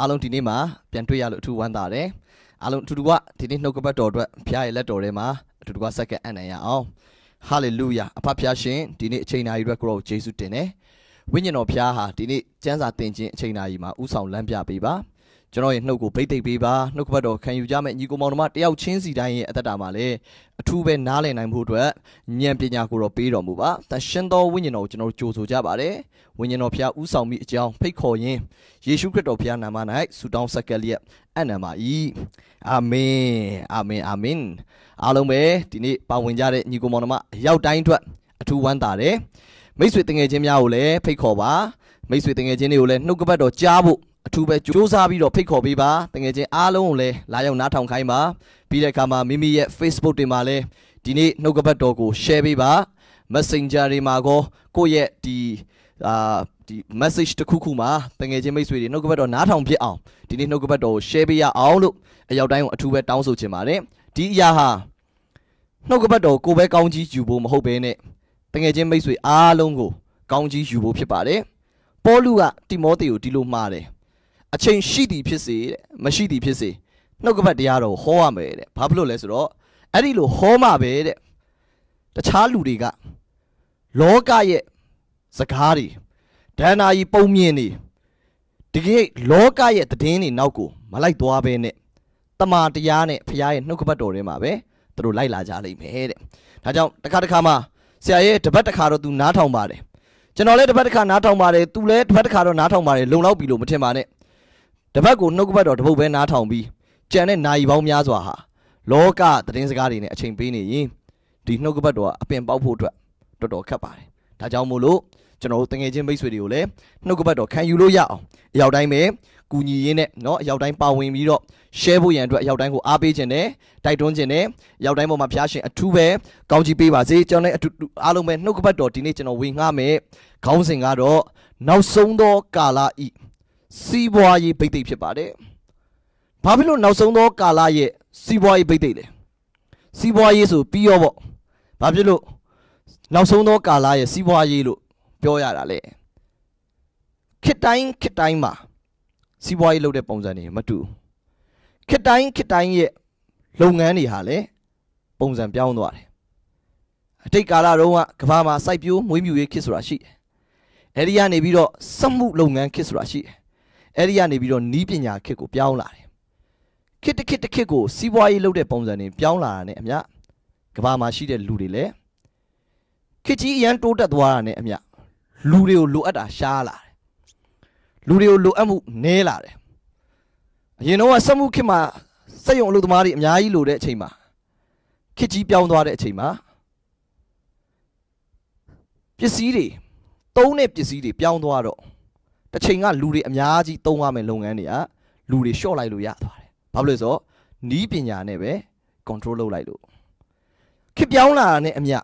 အားလုံးဒီနေ့မှာပြန်တွေ့ရလို့အထူးဝမ်းသာတယ်အားလုံးအထူးတူကဒီနေ့နှုတ်ကပတ်တော်အတွက်ဖခင်ရဲ့လက်တော်ထဲမှာအထူးတူကဆက်ကပ်အံ့နိုင်ရအောင်ဟာလေလုယာအဖဖခင်ရှင်ဒီနေ့အချိန်နာရီအတွက်ကိုရောယေရှုတင်တယ်ဝိညာဉ်တော်ဖခင်ဟာဒီနေ့စံစာတင်ခြင်းအချိန်နာရီမှာဥဆောင်လမ်းပြပေးပါ။ကျွန်တော်ရဲ့နှုတ်ကိုဗိတ်သိက်ပေးပါနှုတ်ကပတ်တော်ခံယူကြမယ့်ညီကိုမောင်တို့မတယောက်ချင်းစီတိုင်းရဲ့အသက်တာမှာလည်းအထူးပဲနားလည်နိုင်ဖို့အတွက်ဉာဏ်ပညာကိုတော့ပေးတော်မူပါသရှင်သောဝိညာဉ်တော်ကိုကျွန်တော်တို့ကြိုဆိုကြပါတယ်ဝိညာဉ်တော်ဖျားဥဆောင်မိအကြောင်းဖိတ်ခေါ်ရင်းယေရှုခရစ်တော်ဖျားနာမ၌ဆုတောင်းဆက်ကလျက်အနံပါ၏အာမင်အာမင်အာမင်အားလုံးပဲဒီနေ့ပါဝင်ကြတဲ့ညီကိုမောင်တို့မအရောက်တိုင်းအတွက်အထူးဝမ်းသာတယ်မိတ်ဆွေတငယ်ချင်းများကိုလည်းဖိတ်ခေါ်ပါမိတ်ဆွေတငယ်ချင်းတွေကိုလည်းနှုတ်ကပတ်တော်ကြားဖို့အထူးပဲစူးစမ်းပြီးတော့ဖိတ်ခေါ်ပေးပါတကယ်ချင်းအားလုံးကိုလည်းလာရောက်နားထောင်ခိုင်းပါပြီးတဲ့အခါမှာမိမိရဲ့ Facebook တွေမှာလည်းဒီနေ့နှုတ်ကပတ်တော်ကို share ပေးပါ Messenger တွေမှာကောကိုယ့်ရဲ့ဒီအာဒီ message တစ်ခုခုမှာတငယ်ချင်းမိတ်ဆွေတွေနှုတ်ကပတ်တော်နားထောင်ဖြစ်အောင်ဒီနေ့နှုတ်ကပတ်တော်ကို share ပေးရအောင်လို့အရောက်တိုင်းကိုအထူးပဲတောင်းဆိုချင်ပါတယ်ဒီအရာဟာနှုတ်ကပတ်တော်ကိုပဲကောင်းကြီးယူဖို့မဟုတ်ဘဲနဲ့တငယ်ချင်းမိတ်ဆွေအားလုံးကိုကောင်းကြီးယူဖို့ဖြစ်ပါတယ်ပေါလုကတိမောသေကိုဒီလိုမှားတယ်အချိန်ရှိသည်ဖြစ်စေတဲ့မရှိသည်ဖြစ်စေနှုတ်ကပတ်တရားတော်ကိုဟောရမယ်တဲ့ဘာဖြစ်လို့လဲဆိုတော့အဲ့ဒီလိုဟောမှပဲတဲ့တခြားလူတွေကလောကရဲ့စကားတွေဒဏ္ဍာရီပုံမြင်နေတကယ်လောကရဲ့တည်င်းတွေနောက်ကိုမလိုက်သွားဘဲနဲ့တမာတရားနဲ့ဖရာရဲ့နှုတ်ကပတ်တော်ထဲမှာပဲသူတို့လိုက်လာကြလိမ့်မယ်တဲ့ဒါကြောင့်တစ်ခါတစ်ခါမှာဆရာရဲ့တပတ်တစ်ခါတော့သူနားထောင်ပါတယ်ကျွန်တော်လည်းတပတ်တစ်ခါနားထောင်ပါတယ်သူလည်းတပတ်တစ်ခါတော့နားထောင်ပါတယ်လုံလောက်ပြီလို့မထင်ပါနဲ့တပတ်ကိုနှုတ်ကပတ်တော်တစ်ပုဒ်ပဲနားထောင်ပြီးကြံတဲ့နာရီပေါင်းများစွာဟာလောကသတင်းစကားတွေနဲ့အချိန်ပေးနေရင်ဒီနှုတ်ကပတ်တော်ကအပင်ပေါက်ဖို့အတွက်တော်တော်ခက်ပါတယ်။ဒါကြောင့်မို့လို့ကျွန်တော်တို့တငယ်ချင်းမိတ်ဆွေတွေကိုလည်းနှုတ်ကပတ်တော်ခံယူလို့ရအောင်အရောက်တိုင်းပဲကူညီရင်းနဲ့เนาะအရောက်တိုင်းပါဝင်ပြီးတော့ share ဖို့ရန်အတွက်အရောက်တိုင်းကိုအားပေးခြင်းနဲ့တိုက်တွန်းခြင်းနဲ့အရောက်တိုင်းပေါ်မှာဖျားရှင်အထူးပဲကောင်းချီးပေးပါစေကျွန်တော်လည်းအထူးအားလုံးပဲနှုတ်ကပတ်တော်ဒီနေ့ကျွန်တော်ဝေငှမယ်ခေါင်းစဉ်ကတော့နောက်ဆုံးသောကာလဤစီးပွားရေးဗိသိက်ဖြစ်ပါတယ်။ဘာဖြစ်လို့နောက်ဆုံးသောကာလရဲ့စီးပွားရေးဗိသိက်လဲ။စီးပွားရေးဆိုပြီးရောပေါ့။ဘာဖြစ်လို့နောက်ဆုံးသောကာလရဲ့စီးပွားရေးလို့ပြောရတာလဲ။ခစ်တိုင်းခစ်တိုင်းမှာစီးပွားရေးလုပ်တဲ့ပုံစံတွေမတူခစ်တိုင်းခစ်တိုင်းရဲ့လုပ်ငန်းတွေဟာလည်းပုံစံပြောင်းသွားတယ်အတိတ်ကာလတုန်းကကမ္ဘာမှာစိုက်ပျိုးမွေးမြူရေးခစ်ဆိုတာရှိတယ်အဲဒီကနေပြီးတော့စက်မှုလုပ်ငန်းခစ်ဆိုတာရှိတယ်အဲ့ဒီကနေပြီးတော့နီးပညာခေတ်ကိုပြောင်းလာတယ်ခေတ်တစ်ခေတ်တစ်ခေတ်ကိုစီးပွားရေးလုပ်တဲ့ပုံစံတွေပြောင်းလာတာနဲ့အမျှကဘာမှာရှိတဲ့လူတွေလည်းခေတ်ကြီးအရန်တိုးတက်သွားတာနဲ့အမျှလူတွေကိုလိုအပ်တာရှားလာတယ်လူတွေကိုလိုအပ်မှုနည်းလာတယ်အရင်တော့စက်မှုခေတ်မှာစက်ရုံအလုပ်သမားတွေအများကြီးလိုတဲ့အချိန်မှာခေတ်ကြီးပြောင်းသွားတဲ့အချိန်မှာပစ္စည်းတွေသုံးတဲ့ပစ္စည်းတွေပြောင်းသွားတော့တစ်ချိန်ကလူတွေအများကြီးသုံးရမယ့်လုပ်ငန်းတွေကလူတွေရှော့လိုက်လို့ရသွားတယ်ဘာဖြစ်လို့လဲဆိုတော့နီးပညာနဲ့ပဲ control လုပ်လိုက်လို့ခစ်ပြောင်းလာတာနဲ့အမျှ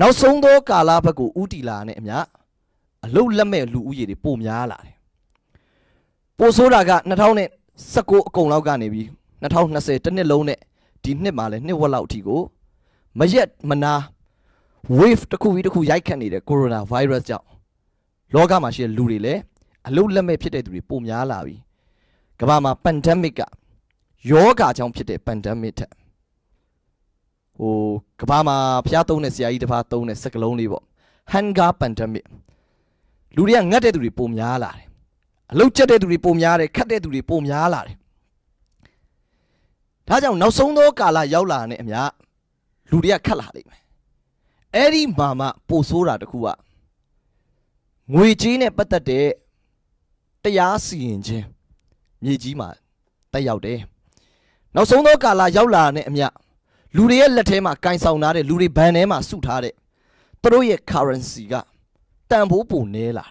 နောက်ဆုံးသောကာလဘက်ကိုဥတီလာတာနဲ့အမျှအလုတ်လက်မဲ့လူဦးရေတွေပိုများလာတယ်ပိုဆိုးတာက2019အကုန်လောက်ကနေပြီး2020တစ်နှစ်လုံးနဲ့ဒီနှစ်မှာလည်းနှစ်ဝက်လောက်အထိကိုမရက်မနာ wave တစ်ခုပြီးတစ်ခုရိုက်ခတ်နေတဲ့ coronavirus ကြောင့်လောကမှာရှိတဲ့လူတွေလည်းအလုံးလက်မဲ့ဖြစ်တဲ့သူတွေပိုများလာပြီကမ္ဘာမှာ pandemic ကယောဂါကြောင့်ဖြစ်တဲ့ pandemic ထက်ဟိုကမ္ဘာမှာဖျားသုံးတဲ့ဆရာကြီးတစ်ပါးသုံးတဲ့စကလုံးလေးပေါ့ hunger pandemic လူတွေကငတ်တဲ့သူတွေပိုများလာတယ်အလုတ်ကျက်တဲ့သူတွေပိုများတယ်ခတ်တဲ့သူတွေပိုများလာတယ်ဒါကြောင့်နောက်ဆုံးသောကာလရောက်လာတဲ့အများလူတွေကခတ်လာလိမ့်မယ်အဲ့ဒီမှာမှပိုဆိုးတာတခုကငွေကြေးနဲ့ပတ်သက်တဲ့တရားစီရင်ခြင်းမြေကြီးမှာတက်ရောက်တယ်နောက်ဆုံးသောကာလရောက်လာတဲ့အမျှလူတွေရဲ့လက်ထဲမှာကင်ဆောင်ထားတဲ့လူတွေဘဏ်ထဲမှာ စုထားတဲ့သူတို့ရဲ့ currency ကတန်ဖိုးပုံနေလာ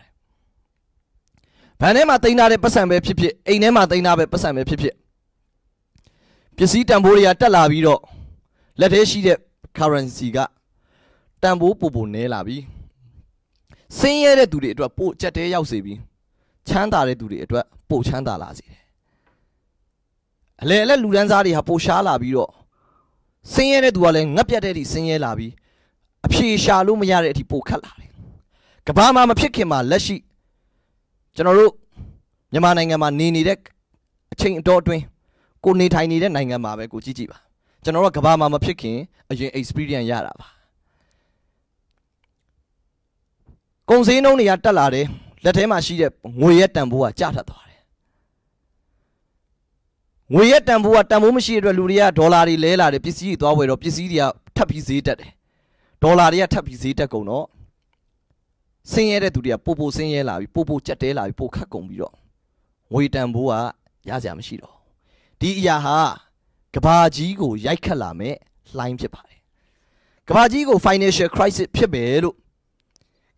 တယ်ဘဏ်ထဲမှာတင်ထားတဲ့ပတ်စံပဲဖြစ်ဖြစ်အိမ်ထဲမှာတင်ထားပဲပတ်စံပဲဖြစ်ဖြစ်ပစ္စည်းတန်ဖိုးတွေကတက်လာပြီးတော့လက်ထဲရှိတဲ့ currency ကတန်ဖိုးပုံပုံနေလာပြီဆင်းရဲတဲ့သူတွေအတွက်ပို့ချက်တဲရောက်စေပြီးချမ်းသာတဲ့သူတွေအတွက်ပိုချမ်းသာလာစေတယ်အလေအလက်လူဒန်းစားတွေဟာပိုရှားလာပြီးတော့ဆင်းရဲတဲ့သူကလည်းငတ်ပြတ်တဲ့အထိဆင်းရဲလာပြီးအဖြေရှာလို့မရတဲ့အထိပိုခတ်လာတယ်ကဘာမှာမဖြစ်ခင်မှာလက်ရှိကျွန်တော်တို့မြန်မာနိုင်ငံမှာနေနေတဲ့အချိန်အတော်အတွင်းကိုနေထိုင်နေတဲ့နိုင်ငံမှာပဲကိုကြည့်ကြည့်ပါကျွန်တော်တို့ကဘာမှာမဖြစ်ခင်အရင် experience ရတာပါကုန်စည်နှုန်းတွေကတက်လာတယ်လက်ထဲမှာရှိတဲ့ငွေရဲ့တန်ဖိုးကကျထပ်သွားတယ်ငွေရဲ့တန်ဖိုးကတန်ဖိုးမရှိတဲ့အတွက်လူတွေကဒေါ်လာတွေလဲလာတယ်ပစ္စည်းတွေသွားဝယ်တော့ပစ္စည်းတွေကထပ်ပြီးဈေးတက်တယ်ဒေါ်လာတွေကထပ်ပြီးဈေးတက်ကုန်တော့ဆင်းရဲတဲ့သူတွေကပို့ပို့ဆင်းရဲလာပြီးပို့ပို့ကြက်တဲလာပြီးပို့ခတ်ကုန်ပြီးတော့ငွေတန်ဖိုးကရစရာမရှိတော့ဒီအရာဟာကဘာကြီးကို ရိုက်ခတ်လာမဲ့လှိုင်းဖြစ်ပါတယ်ကဘာကြီးကို financial crisis ဖြစ်မယ်လို့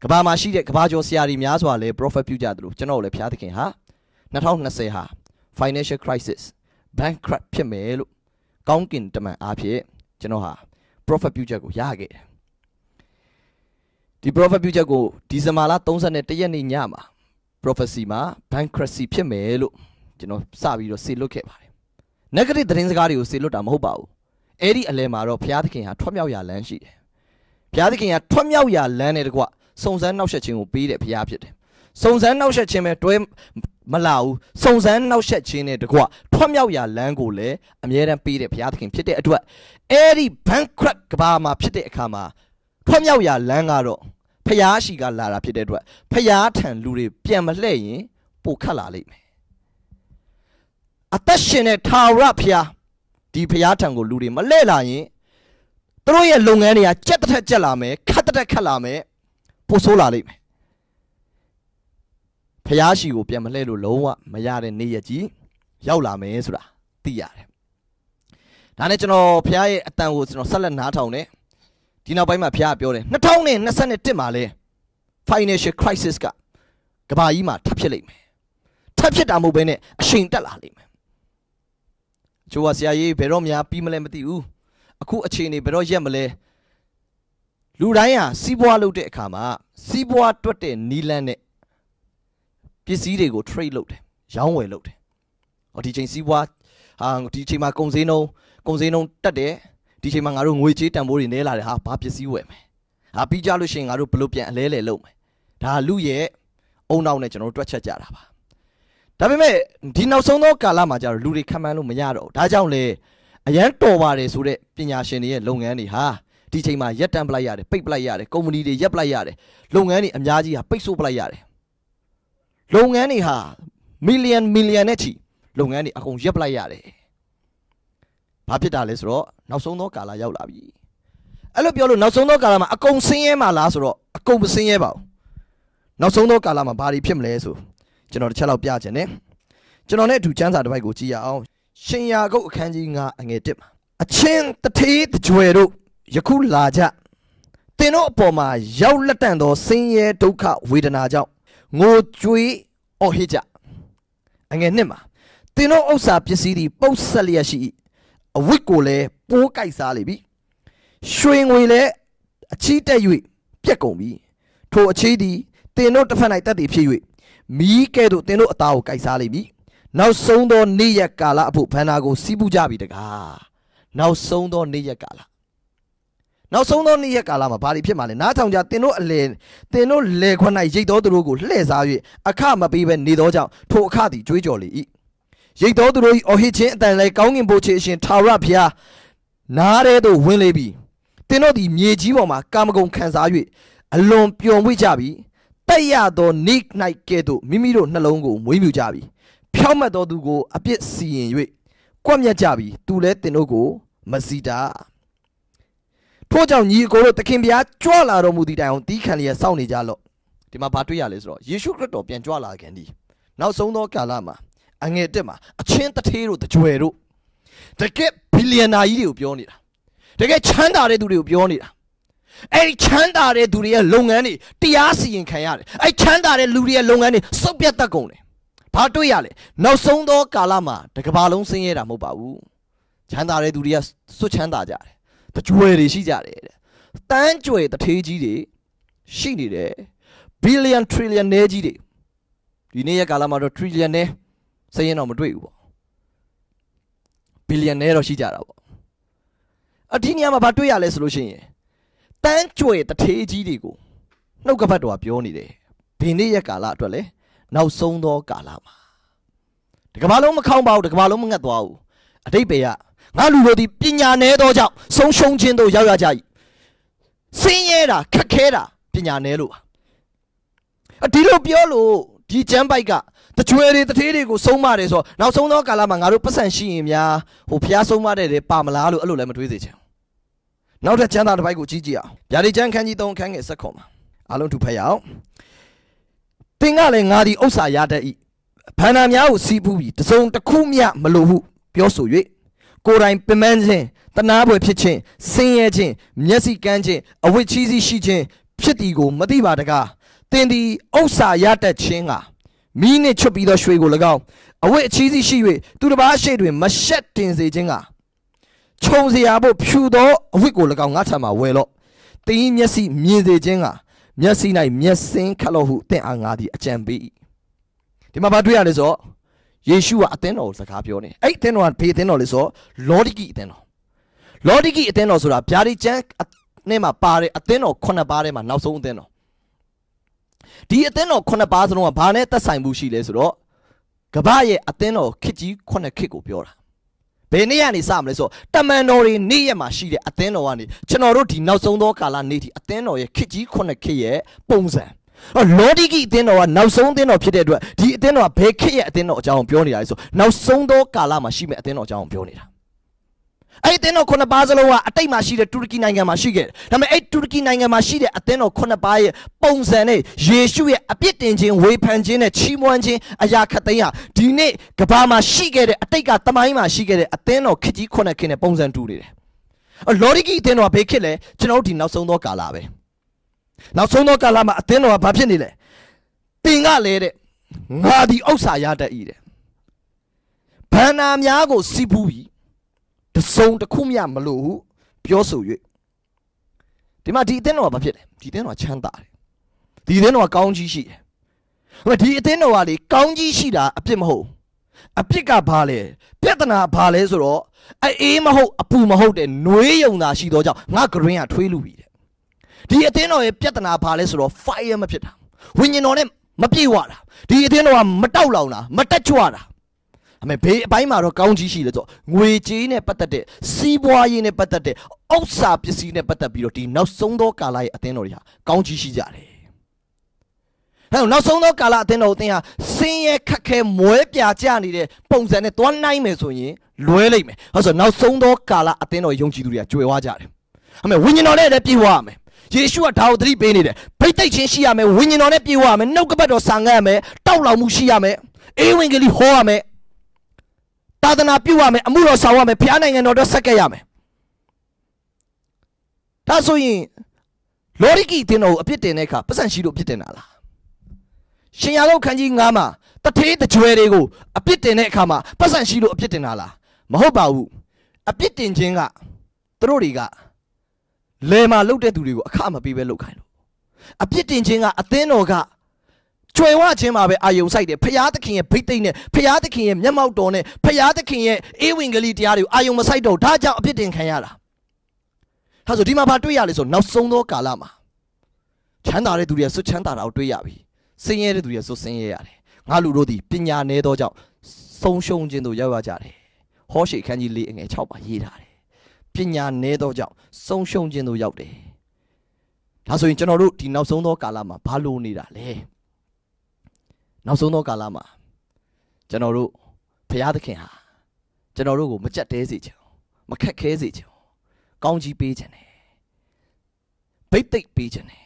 ကဘာမှာရှိတဲ့ကဘာကျော်ဆရာတွေများစွာလဲ profit ပြုကြသလိုကျွန်တော်လည်းဖျားသခင်ဟာ2020ဟာ financial crisis bankrupt ဖြစ်မယ်လို့ကောင်းကင်တမန်အားဖြင့်ကျွန်တော်ဟာ profit ပြုချက်ကိုရခဲ့တယ်ဒီ profit ပြုချက်ကိုဒီဇင်ဘာလ31ရက်နေ့ညမှာ prophecy မှာ bankruptcy ဖြစ်မယ်လို့ကျွန်တော်စပြီးတော့စေလွတ်ခဲ့ပါတယ် negative သတင်းစကားတွေကိုစေလွတ်တာမဟုတ်ပါဘူးအဲ့ဒီအလဲမှာတော့ဘုရားသခင်ဟာထွက်မြောက်ရာလမ်းရှိတယ်ဘုရားသခင်ဟာထွက်မြောက်ရာလမ်းနဲ့တကွစုံစမ်းနှောက်ယှက်ခြင်းကိုပေးတဲ့ဘုရားဖြစ်တယ်။စုံစမ်းနှောက်ယှက်ခြင်းပဲတွဲမလာဘူး။စုံစမ်းနှောက်ယှက်ခြင်းနဲ့တကွထွက်မြောက်ရာလမ်းကိုလည်းအမြဲတမ်းပေးတဲ့ဘုရားသခင်ဖြစ်တဲ့အတွက်အဲ့ဒီ bankrupt ကဘာမှာဖြစ်တဲ့အခါမှာထွက်မြောက်ရာလမ်းကတော့ဖျားရှိကလာတာဖြစ်တဲ့အတွက်ဖျားထံလူတွေပြန်မလှည့်ရင်ပိုခတ်လာလိမ့်မယ်အသက်ရှင်တဲ့ထာဝရဖျားဒီဖျားထံကိုလူတွေမလှည့်လာရင်သူတို့ရဲ့လုပ်ငန်းတွေကကြက်တစ်ထက်ကြက်လာမယ်ခတ်တစ်ထက်ခတ်လာမယ်ပိုဆိုးလာလိမ့်မယ်ဖျားရှိကိုပြန်မလှည့်လို့လုံးဝမရတဲ့နေ့ရက်ကြီး ရောက်လာမယ်ဆိုတာသိရတယ်ဒါနဲ့ကျွန်တော်ဖျားရဲ့အတန်ကိုကျွန်တော်ဆက်လက်နားထောင်တယ်ဒီနောက်ပိုင်းမှာဖျားကပြောတယ်2021မှာလဲ financial crisis ကကဘာကြီးမှာထပ်ဖြစ်လိမ့်မယ်ထပ်ဖြစ်တာမဟုတ်ဘဲနဲ့အရှိန်တက်လာလိမ့်မယ်ချိုးကဆရာကြီးဘယ်တော့မှပြီးမလဲမသိဘူးအခုအချိန်နေဘယ်တော့ရက်မလဲလူတိုင်းဟာစီးပွားလုပ်တဲ့အခါမှာစီးပွားတွက်တဲ့နီလန်းနဲ့ပစ္စည်းတွေကို trade လုပ်တယ်ရောင်းဝယ်လုပ်တယ်ဟောဒီချိန်စီးပွားဟာဒီချိန်မှာကုန်စည်နှုန်းကုန်စည်နှုန်းတက်တယ်ဒီချိန်မှာငါတို့ငွေကြေးတန်ဖိုးတွေနည်းလာတယ်ဟာဘာပစ္စည်းဝယ်မယ်ဟာပြီးကြလို့ရှိရင်ငါတို့ဘလို့ပြန်အလဲလဲလုပ်မယ်ဒါလူရဲ့အုံနောက်နဲ့ကျွန်တော်တို့တွက်ချက်ကြတာပါဒါပေမဲ့ဒီနောက်ဆုံးသောကာလမှာကျတော့လူတွေခံမှန်းလို့မရတော့ဘူးဒါကြောင့်လေအရန်တော်ပါတယ်ဆိုတဲ့ပညာရှင်တွေရဲ့လုပ်ငန်းတွေဟာဒီချိန်မှာရက်တန့်ပလိုက်ရတယ်ပိတ်ပလိုက်ရတယ်ကုမ္ပဏီတွေရက်ပလိုက်ရတယ်လုပ်ငန်းတွေအများကြီးဟာပိတ်ဆို့ပလိုက်ရတယ်လုပ်ငန်းတွေဟာမီလီယံမီလီယံနဲ့ချီလုပ်ငန်းတွေအကုန်ရက်ပလိုက်ရတယ်ဘာဖြစ်တာလဲဆိုတော့နောက်ဆုံးသောကာလရောက်လာပြီအဲ့လိုပြောလို့နောက်ဆုံးသောကာလမှာအကုန်ဆင်းရဲမှာလားဆိုတော့အကုန်မဆင်းရဲပါဘူးနောက်ဆုံးသောကာလမှာဘာတွေဖြစ်မလဲဆိုကျွန်တော်တစ်ချက်လောက်ပြချင်တယ်ကျွန်တော်နဲ့အတူစံစာတစ်ပိုက်ကိုကြည့်ရအောင်ရှင်ရာကုတ်အခန်းကြီး9အငယ်1မှာအချင်းတထေးတကြွယ်တို့ယခုလာကြတင်တို့အပေါ်မှာ ရောက်လက်တန့်သောဆင်းရဲဒုက္ခဝေဒနာကြောင့်ငိုကြွေးအော်ဟစ်ကြအငယ်နှစ်မှာတင်တို့ဥစ္စာပစ္စည်းတွေပုတ်ဆက်လျက်ရှိအဝတ်ကိုလည်းပိုးကြိုက်စားလိမ့်ပြီရွှေငွေလည်းအချီးတက်၍ပြက်ကုန်ပြီထိုအချီးသည်တင်တို့တစ်ဖက်၌တက်တည်ဖြစ်၍မိကဲ့သို့တင်တို့အသားကိုကြိုက်စားလိမ့်မည်နောက်ဆုံးသောနေ့ရက်ကာလအဖို့ဘန္နာကိုစီးပူးကြပြီတကားနောက်ဆုံးသောနေ့ရက်ကာလနောက်ဆုံးသောနေ့ရက်ကာလမှာဘာတွေဖြစ်မှာလဲနားထောင်ကြသင်တို့အလေသင်တို့လေခွ၌ရိတ်တော်သူတို့ကိုလှည့်စား၍အခမပေးဘဲနေသောကြောင့်ထိုအခသည်ကြွေးကြော်လေ၏ရိတ်တော်သူတို့၏အော်ဟစ်ခြင်းအတန်လဲကောင်းကင်ဘုရားရှင်ထာဝရဘုရားနားထဲသို့ဝင်လေပြီသင်တို့သည်မြေကြီးပေါ်မှာကာမဂုဏ်ခံစား၍အလွန်ပျော်မွေ့ကြပြီတက်ရသောနေ့၌ကဲ့သို့မိမိတို့နှလုံးကိုမွေးမြူကြပြီဖြောက်မှတ်တော်သူကိုအပြစ်စီရင်၍ကွက်မြတ်ကြပြီသူလည်းသင်တို့ကိုမစီတာထို့ကြောင့်ညီအကိုတို့သခင်ဘုရားကြွလာတော်မူသည့်တိုင်အောင်တီးခံလျက်စောင့်နေကြလော့ဒီမှာဘာတွေ့ရလဲဆိုတော့ယေရှုခရစ်တော်ပြန်ကြွလာခင်ဒီနောက်ဆုံးသော ကာလမှာအငယ်တက်မှာအချင်းတထေးတို့တကြွယ်တို့တကယ်ဘီလီယံနာကြီးတွေကိုပြောနေတာတကယ်ချမ်းသာတဲ့သူတွေကိုပြောနေတာအဲ့ဒီချမ်းသာတဲ့သူတွေရဲ့လုပ်ငန်းတွေတရားစီရင်ခံရတယ်အဲ့ချမ်းသာတဲ့လူတွေရဲ့လုပ်ငန်းတွေစုပ်ပြတ်တတ်ကုန်တယ်ဘာတွေ့ရလဲနောက်ဆုံးသောကာလမှာတကဘာလုံးဆင်းရဲတာမဟုတ်ပါဘူးချမ်းသာတဲ့သူတွေကစွတ်ချမ်းသာကြတယ်တကြွယ်တွေရှိကြတယ်တဲ့တန်းကြွယ်တထေးကြီးတွေရှိနေတယ်ဘီလီယံထရီလီယံနဲကြီးတွေဒီနေ့ရကာလမှာတော့ထရီလီယံနဲစာရင်းတော့မတွေ့ဘူးပေါ့ဘီလီယံနဲတော့ရှိကြတာပေါ့အဒီနေရာမှာဘာတွေ့ရလဲဆိုလို့ရှိရင်တန်းကြွယ်တထေးကြီးတွေကိုနှုတ်ကပတ်တော်ပြောနေတယ်ဘင်းနေ့ရကာလအတွက်လဲနောက်ဆုံးသောကာလမှာတကဘာလုံးမခေါင်းပါဘူးတကဘာလုံးမငတ်သွားဘူးအတိတ်ပေကငါလူတို့သည်ပညာနည်းသောကြောင့်ဆုံးရှုံးခြင်းသို့ရောက်ရကြ၏ဆင်းရဲတာခက်ခဲတာပညာနည်းလို့ပါအဒီလိုပြောလို့ဒီကျမ်းပိုက်ကတကြွယ်တွေတထေးတွေကိုဆုံးမတယ်ဆိုတော့နောက်ဆုံးသောကာလမှာငါတို့ပတ်စံရှိရင်များဟိုဖျားဆုံးမတဲ့တွေပါမလားလို့အဲ့လိုလည်းမတွေးစေချင်ဘူးနောက်ထပ်ကျမ်းသာတစ်ပိုက်ကိုကြည့်ကြည့်အောင်ဗျာဒိကျမ်းခန်းကြီး3ခန်းငယ်7ခွန်မှာအလုံးထူဖက်ရအောင်သင်ကလည်းငါဒီဥစ္စာရတတ်၏ဘန္နာများကိုစီးပူးပြီးတစုံတစ်ခုမျှမလိုဟုပြောဆို၍ကိုယ်တိုင်ပင်ပန်းခြင်းတနာပွေဖြစ်ခြင်းဆင်းရဲခြင်းမျက်စိကန်းခြင်းအဝတ်ချီးစီးရှိခြင်းဖြစ်သည်ကိုမသိပါတကားတင်သည်ဥစ္စာရတတ်ခြင်းကမိနှင့်ချွတ်ပြီးသောရွှေကို၎င်းအဝတ်အချီးစီးရှိ၍သူတစ်ပါးရှိတွင်မရှက်တင်စေခြင်းကခြုံစရာဖို့ဖြူသောအဝတ်ကို၎င်းငါထံမှာဝယ်လော့တင်းမျက်စိမြင်စေခြင်းကမျက်စိ၌မျက်စင်းခတ်လို့ဟုတင့်အားငါသည်အကြံပေး၏ဒီမှာဘာတွေ့ရလဲဆိုတော့ယေရှုကအသင်းတော်ကိုစကားပြောနေအဲ့အသင်းတော်ကဖေအသင်းတော်လေဆိုလောဒိကိအသင်းတော်လောဒိကိအသင်းတော်ဆိုတာဗျာဒိကျမ်းနဲ့မှာပါတဲ့အသင်းတော်ခုနှစ်ပါးထဲမှာနောက်ဆုံးအသင်းတော်ဒီအသင်းတော်ခုနှစ်ပါးစလုံးကဘာနဲ့သက်ဆိုင်မှုရှိလဲဆိုတော့ကပ္ပရဲ့အသင်းတော်ခစ်ကြီးခုနှစ်ခစ်ကိုပြောတာဘယ်နေ့ကနေစမလဲဆိုတော့တမန်တော်တွေနေ့ရက်မှာရှိတဲ့အသင်းတော်ကနေကျွန်တော်တို့ဒီနောက်ဆုံးသောကာလနေ့ဒီအသင်းတော်ရဲ့ခစ်ကြီးခုနှစ်ခစ်ရဲ့ပုံစံအော်လောဒီကိအသင်းတော်ကနောက်ဆုံးအသင်းတော်ဖြစ်တဲ့အတွက်ဒီအသင်းတော်ကဘယ်ခေတ်ရဲ့အသင်းတော်အကြောင်းပြောနေတာလဲဆိုနောက်ဆုံးသောကာလမှာရှိမဲ့အသင်းတော်အကြောင်းပြောနေတာအဲ့အသင်းတော်ခုနှစ်ပါးစလုံးကအတိတ်မှာရှိတဲ့တူရကီနိုင်ငံမှာရှိခဲ့တယ်ဒါပေမဲ့အဲ့တူရကီနိုင်ငံမှာရှိတဲ့အသင်းတော်ခုနှစ်ပါးရဲ့ပုံစံနဲ့ယေရှုရဲ့အပြစ်တင်ခြင်းဝေဖန်ခြင်းနဲ့ချီးမွမ်းခြင်းအရာခတ်သိမ်းဟာဒီနေ့ကဘာမှာရှိခဲ့တဲ့အတိတ်ကတမိုင်းမှာရှိခဲ့တဲ့အသင်းတော်ခကြီးခုနှစ်ခင်းနဲ့ပုံစံတူနေတယ်လော်ဒီကီအသင်းတော်ကဘယ်ခေတ်လဲကျွန်တော်တို့ဒီနောက်ဆုံးသောကာလပဲ။နောက်ဆုံးသောကာလမှာအသင်းတော်ကဘာဖြစ်နေလဲသင်ကလဲတဲ့ငါဒီဥစ္စာရတတ်ဤတဲ့ဘန္နာများကို စီးပူးပြီတစုံတစ်ခုမျှမလို့ဟုပြောဆို၍ဒီမှာဒီအသင်းတော်ကဘာဖြစ်လဲဒီအသင်းတော်ကချမ်းသာတယ်ဒီအသင်းတော်ကကောင်းကြီးရှိတယ်ဟိုဒီအသင်းတော်ကလေကောင်းကြီးရှိတာအပြစ်မဟုတ်အပြစ်ကဘာလဲပြဿနာဘာလဲဆိုတော့အေးမဟုတ်အပူမဟုတ်တဲ့နှွေးယုံသာရှိတော့ကြောင့်ငါဂရင်းကထွေးလူပြီတဲ့ဒီအသင်းတော်ရဲ့ပြဿနာဘာလဲဆိုတော့ fire မဖြစ်တာဝိညာဉ်တော်နဲ့မပြေဝတာဒီအသင်းတော်ကမတောက်လောင်တာမတက်ကြွတာအမေဘေးအပိုင်းမှာတော့ကောင်းကြီးရှိတယ်ဆိုငွေကြေးနဲ့ပတ်သက်တဲ့စီးပွားရေးနဲ့ပတ်သက်တဲ့ဥစ္စာပစ္စည်းနဲ့ပတ်သက်ပြီးတော့ဒီနောက်ဆုံးသောကာလရဲ့အသင်းတော်တွေဟာကောင်းကြီးရှိကြတယ်ဟဲ့နောက်ဆုံးသောကာလအသင်းတော်အသင်းဟာဆင်းရဲခက်ခဲမွဲပြာကျနေတဲ့ပုံစံနဲ့သွားနိုင်မယ်ဆိုရင်လွဲလိမ့်မယ်ဟုတ်ဆိုနောက်ဆုံးသောကာလအသင်းတော်ယုံကြည်သူတွေကကြွယ်ဝကြတယ်အမေဝိညာဉ်တော်နဲ့လည်းပြေဝရမယ်ယေရှုကဒါကိုသတိပေးနေတယ်ဖိတ်သိက်ခြင်းရှိရမယ်ဝိညာဉ်တော်နဲ့ပြေဝရမယ်နှုတ်ကပတ်တော်ဆံငတ်ရမယ်တောက်လောင်မှုရှိရမယ်အေးဝင်ကလေးဟောရမယ်သာသနာပြုရမယ်အမှုတော်ဆောင်ရမယ်ဘုရားနိုင်ငံတော်အတွက်ဆက်ကပ်ရမယ်ဒါဆိုရင်လောရိကီတင်တော်ကိုအပြစ်တင်တဲ့အခါပတ်စံရှိလို့အပြစ်တင်တာလားရှင်ရလုတ်ခန်းကြီး9မှာတထေးတကြွယ်တွေကိုအပြစ်တင်တဲ့အခါမှာပတ်စံရှိလို့အပြစ်တင်တာလားမဟုတ်ပါဘူးအပြစ်တင်ခြင်းကသူတို့တွေကလယ်မှာလှုပ်တဲ့သူတွေကိုအခမပေးပဲလှုပ်ခိုင်းလို့အပြစ်တင်ခြင်းကအသင်းတော်ကကျွယ်ဝခြင်းမှာပဲအာယုံဆိုင်တယ်ဖရာသခင်ရဲ့ဗိတ်သိက်နဲ့ဖရာသခင်ရဲ့မျက်မှောက်တော်နဲ့ဖရာသခင်ရဲ့အေးဝင်ကလေးတရားတွေကိုအာယုံမဆိုင်တော့ဒါကြောင့်အပြစ်တင်ခံရတာဒါဆိုဒီမှာဘာတွေ့ရလဲဆိုနောက်ဆုံးသောကာလမှာချမ်းသာတဲ့သူတွေဆွချမ်းသာတာကိုတွေ့ရပြီဆင်းရဲတဲ့သူတွေဆွဆင်းရဲရတယ်ငါလူတို့ဒီပညာနည်းသောကြောင့်ဆုံးရှုံးခြင်းတို့ရောက်ရကြတယ်ဟောရှိခန်းကြီး၄အငယ်၆ပါရေးထားတယ်ပညာနည်းသောကြောင့်ဆုံးရှုံးခြင်းတို့ရောက်တယ်။ဒါဆိုရင်ကျွန်တော်တို့ဒီနောက်ဆုံးသောကာလမှာဘာလို့နေတာလဲ။နောက်ဆုံးသောကာလမှာကျွန်တော်တို့ဘုရားသခင်ဟာကျွန်တော်တို့ကိုမကြက်တဲစေချင်မခက်ခဲစေချင်ကောင်းကြီးပေးချင်တယ်။ဗိတ်သိက်ပေးချင်တယ်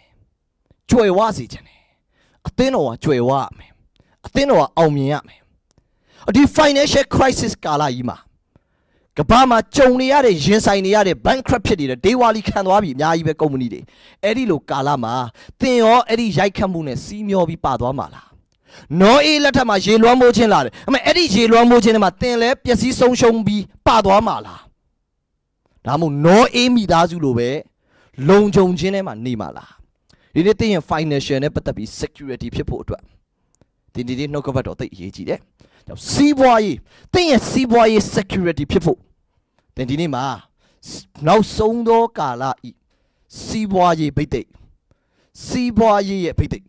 ။ကြွယ်ဝစေချင်တယ်။အသင်းတော်ကကြွယ်ဝရမယ်။အသင်းတော်ကအောင်မြင်ရမယ်။ဒီ financial crisis ကာလကြီးမှာကဘာမှာကြုံနေရတဲ့ရင်ဆိုင်နေရတဲ့ bankrupt ဖြစ်နေတဲ့ day wali ခံသွားပြီအများကြီးပဲကုမ္ပဏီတွေအဲ့ဒီလိုကာလမှာသင်ရောအဲ့ဒီရိုက်ခတ်မှုနဲ့စီးမျောပြီးပါသွားမှာလားနော်အေးလက်ထက်မှာရေလွှမ်းမိုးခြင်းလာတယ်အမေအဲ့ဒီရေလွှမ်းမိုးခြင်းတွေမှာသင်လည်းပျက်စီးဆုံးရှုံးပြီးပါသွားမှာလားဒါမှမဟုတ်နော်အေးမိသားစုလိုပဲလုံခြုံခြင်းထဲမှာနေမှာလားဒီနေ့သင်ရဲ့ financial နဲ့ပတ်သက်ပြီး security ဖြစ်ဖို့အတွက်ဒီဒီဒီနှုတ်ကပတ်တော်သိအရေးကြီးတယ်စီးပွားရေးတင့်ရဲ့စီးပွားရေး security ဖြစ်ဖို့သင်ဒီနေ့မှာနောက်ဆုံးသောကာလဤစီးပွားရေးဗိတ်သိက်စီးပွားရေးရဲ့ဗိတ်သိက်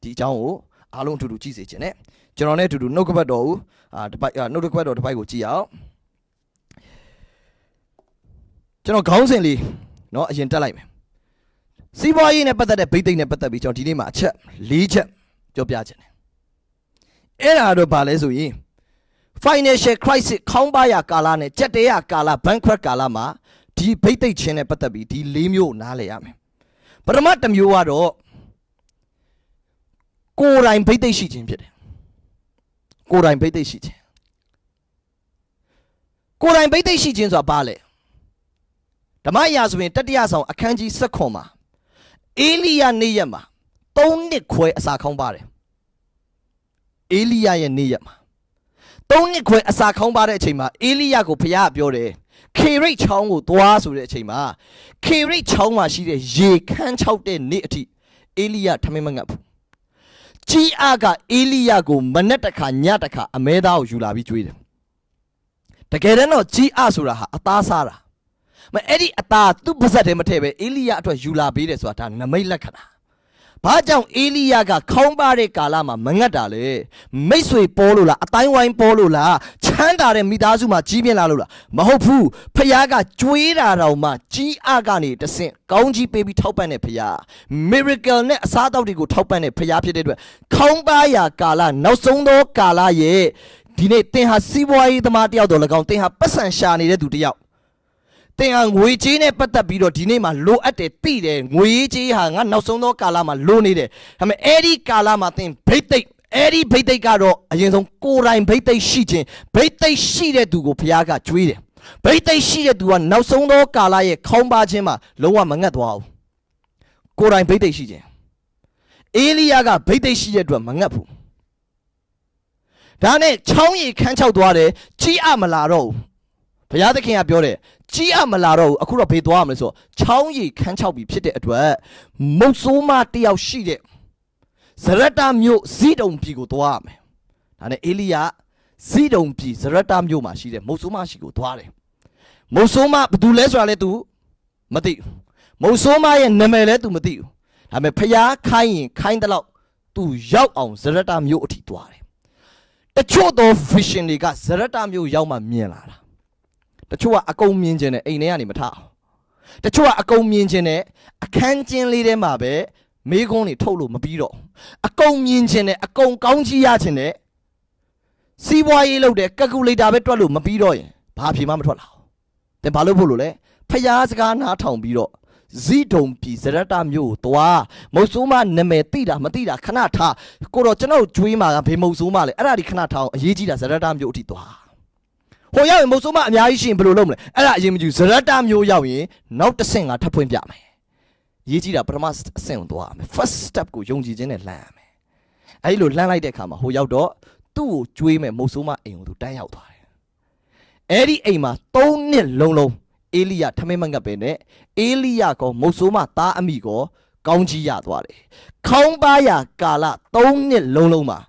ဒီအကြောင်းကိုအားလုံးအတူတူ ကြည့်စေချင်တယ်ကျွန်တော်နဲ့အတူတူနှုတ်ကပတ်တော်ဦးအာတပိုက်နှုတ်ကပတ်တော်တပိုက်ကိုကြည့်အောင်ကျွန်တော်ခေါင်းစဉ်လေးเนาะအရင်တက်လိုက်မယ်စီးပွားရေးနဲ့ပတ်သက်တဲ့ဗိတ်သိက်နဲ့ပတ်သက်ပြီးကျွန်တော်ဒီနေ့မှာအချက်၄ချက်ပြောပြချင်တယ်အဲ့ဒါတော့ဘာလဲဆိုရင် financial crisis ခေါင်းပါရကာလနဲ့ကြက်တဲရကာလ bankrupt ကာလမှာဒီဗိတ်သိက်ခြင်းနဲ့ပတ်သက်ပြီးဒီ၄မျိုးနားလည်ရမယ်ပထမတစ်မျိုးကတော့ကိုယ်တိုင်ဗိတ်သိက်ရှိခြင်းဖြစ်တယ်ကိုယ်တိုင်ဗိတ်သိက်ရှိခြင်းကိုယ်တိုင်ဗိတ်သိက်ရှိခြင်းဆိုတာဘာလဲဓမ္မရာဆိုရင်တတိယဆောင် အခန်းကြီး7မှာအေလိယနေ့ရက်မှာ3နှစ်ခွဲအစာခေါင်းပါတယ်အေလိယရဲ့နေ့ရက်မှာ၃နှစ်ခွဲအစာခေါင်းပါတဲ့အချိန်မှာအေလိယကိုဘုရားကပြောတယ်ခေရိတ်ချောင်းကိုသွားဆိုတဲ့အချိန်မှာခေရိတ်ချောင်းမှာရှိတဲ့ရေခန်းခြောက်တဲ့နေ့အထိအေလိယထမင်းမငတ်ဘူးကြီးအားကအေလိယကိုမနဲ့တခါညတခါအမဲသားကိုယူလာပြီးကြွေးတယ်တကယ်တော့ကြီးအားဆိုတာဟာအသားစားတာမအဲ့ဒီအသားသူ့ပါဇက်ထဲမထည့်ပဲအေလိယအတွက်ယူလာပေးတယ်ဆိုတာဒါနမိတ်လက္ခဏာဘာကြောင့်အေလိယကခေါင်းပါတဲ့ကာလမှာမငတ်တာလဲမိတ်ဆွေပေါ်လို့လားအတိုင်းဝိုင်းပေါ်လို့လားချမ်းသာတဲ့မိသားစုမှာကြီးပြင်းလာလို့လားမဟုတ်ဘူးဖခင်ကကြွေးတာတောင်မှကြီးအကနေတဆင့်ကောင်းကြီးပေးပြီးထောက်ပံ့တဲ့ဖခင် miracle နဲ့အစားအသောက်တွေကိုထောက်ပံ့တဲ့ဖခင်ဖြစ်တဲ့အတွက်ခေါင်းပါရာကာလနောက်ဆုံးသော ကာလရဲ့ဒီနေ့သင်ဟာစီးပွားရေးသမားတယောက်တော့၎င်းသင်ဟာပတ်စံရှာနေတဲ့သူတယောက်တင်ဟာငွေကြေးနဲ့ပတ်သက်ပြီးတော့ဒီနေ့မှာလိုအပ်တယ်သိတယ်ငွေကြေးဟာငါနောက်ဆုံးသောကာလမှာလိုနေတယ်ဒါပေမဲ့အဲ့ဒီကာလမှာသင်ဘိတ်သိက်အဲ့ဒီဘိတ်သိက်ကတော့အရင်ဆုံးကိုယ်တိုင်ဘိတ်သိက်ရှိခြင်းဘိတ်သိက်ရှိတဲ့သူကိုဘုရားကကြွေးတယ်ဘိတ်သိက်ရှိတဲ့သူကနောက်ဆုံးသောကာလရဲ့ခေါင်းပါခြင်းမှာလုံးဝမငတ်သွားဘူးကိုယ်တိုင်ဘိတ်သိက်ရှိခြင်းအေလိယားကဘိတ်သိက်ရှိတဲ့အတွက်မငတ်ဘူးဒါနဲ့ချောင်းရီခန်းချောက်သွားတယ်ကြီးအမလာတော့ဘူးဘုရားသခင်ကပြောတယ်ကြီးအမလာတော့ဘူးအခုတော့ဘေးသွားရမလဲဆိုတော့ချောင်းရီခန်းချောက်ပြီဖြစ်တဲ့အတွက်မုတ်ဆိုးမတယောက်ရှိတဲ့ဇရတမြို့ဇီးတုံပြည်ကိုသွားရမယ်ဒါနဲ့အေလိယဇီးတုံပြည်ဇရတမြို့မှာရှိတဲ့မုတ်ဆိုးမရှိကိုသွားတယ်မုတ်ဆိုးမဘသူလဲဆိုတာလဲ तू မသိမုတ်ဆိုးမရဲ့နာမည်လဲ तू မသိဘူးဒါပေမဲ့ဖျားခိုင်းရင်ခိုင်းတဲ့လောက် तू ရောက်အောင်ဇရတမြို့အထိသွားတယ်တချို့သော vision တွေကဇရတမြို့ရောက်မှမြင်လာတာတချို့ကအကုန်မြင်ကျင်တယ်အိမ်ထဲကနေမထအောင်တချို့ကအကုန်မြင်ကျင်တယ်အခန်းကျင်းလေးထဲမှာပဲမေးခွန်းတွေထုတ်လို့မပြီးတော့အကုန်မြင်ကျင်တယ်အကုန်ကောင်းကြီးရကျင်တယ်စီးပွားရေးလုပ်တယ်ကယ်ကူလေတာပဲတွက်လို့မပြီးတော့ရင်ဘာဖြေမှမထွက်လာဘူး။တင်ဘာလို့ဖို့လို့လဲဖျားစကားနားထောင်ပြီးတော့ဇီတုံပြည်ဇရတမျိုးကိုသွားမုတ်ဆိုးမနမယ်တိတာမတိတာခဏထားကိုတော့ကျွန်တော်ကြွေးမှာကဘေမုတ်ဆိုးမလဲအဲ့ဒါဒီခဏထားအောင်အရေးကြီးတာဇရတမျိုးအထိသွားဟိုရောက်ရင်မုတ်ဆိုးမအများကြီးရှိရင်ဘယ်လိုလုပ်မလဲအဲ့ဒါအရင်မကြည့်ဇရတမျိုးရောက်ရင် နောက်တစ်ဆင့်ကထပ်ဖွင့်ပြမယ်ရေးကြည့်တာပထမအဆင့်ကိုသွားရမယ် first step ကိုယုံကြည်ခြင်းနဲ့လှမ်းရမယ်အဲ့ဒီလိုလှမ်းလိုက်တဲ့အခါမှာဟိုရောက်တော့သူ့ကိုကြွေးမယ်မုတ်ဆိုးမအိမ်ကိုသူတန်းရောက်သွားတယ်အဲ့ဒီအိမ်မှာ၃နှစ်လုံးလုံးအေလိယထမင်းမငတ်ပဲနဲ့အေလိယကောမုတ်ဆိုးမသားအမိကော ကောင်းကြီးရသွားတယ်ခေါင်းပါရကာလ၃နှစ်လုံးလုံးမှာ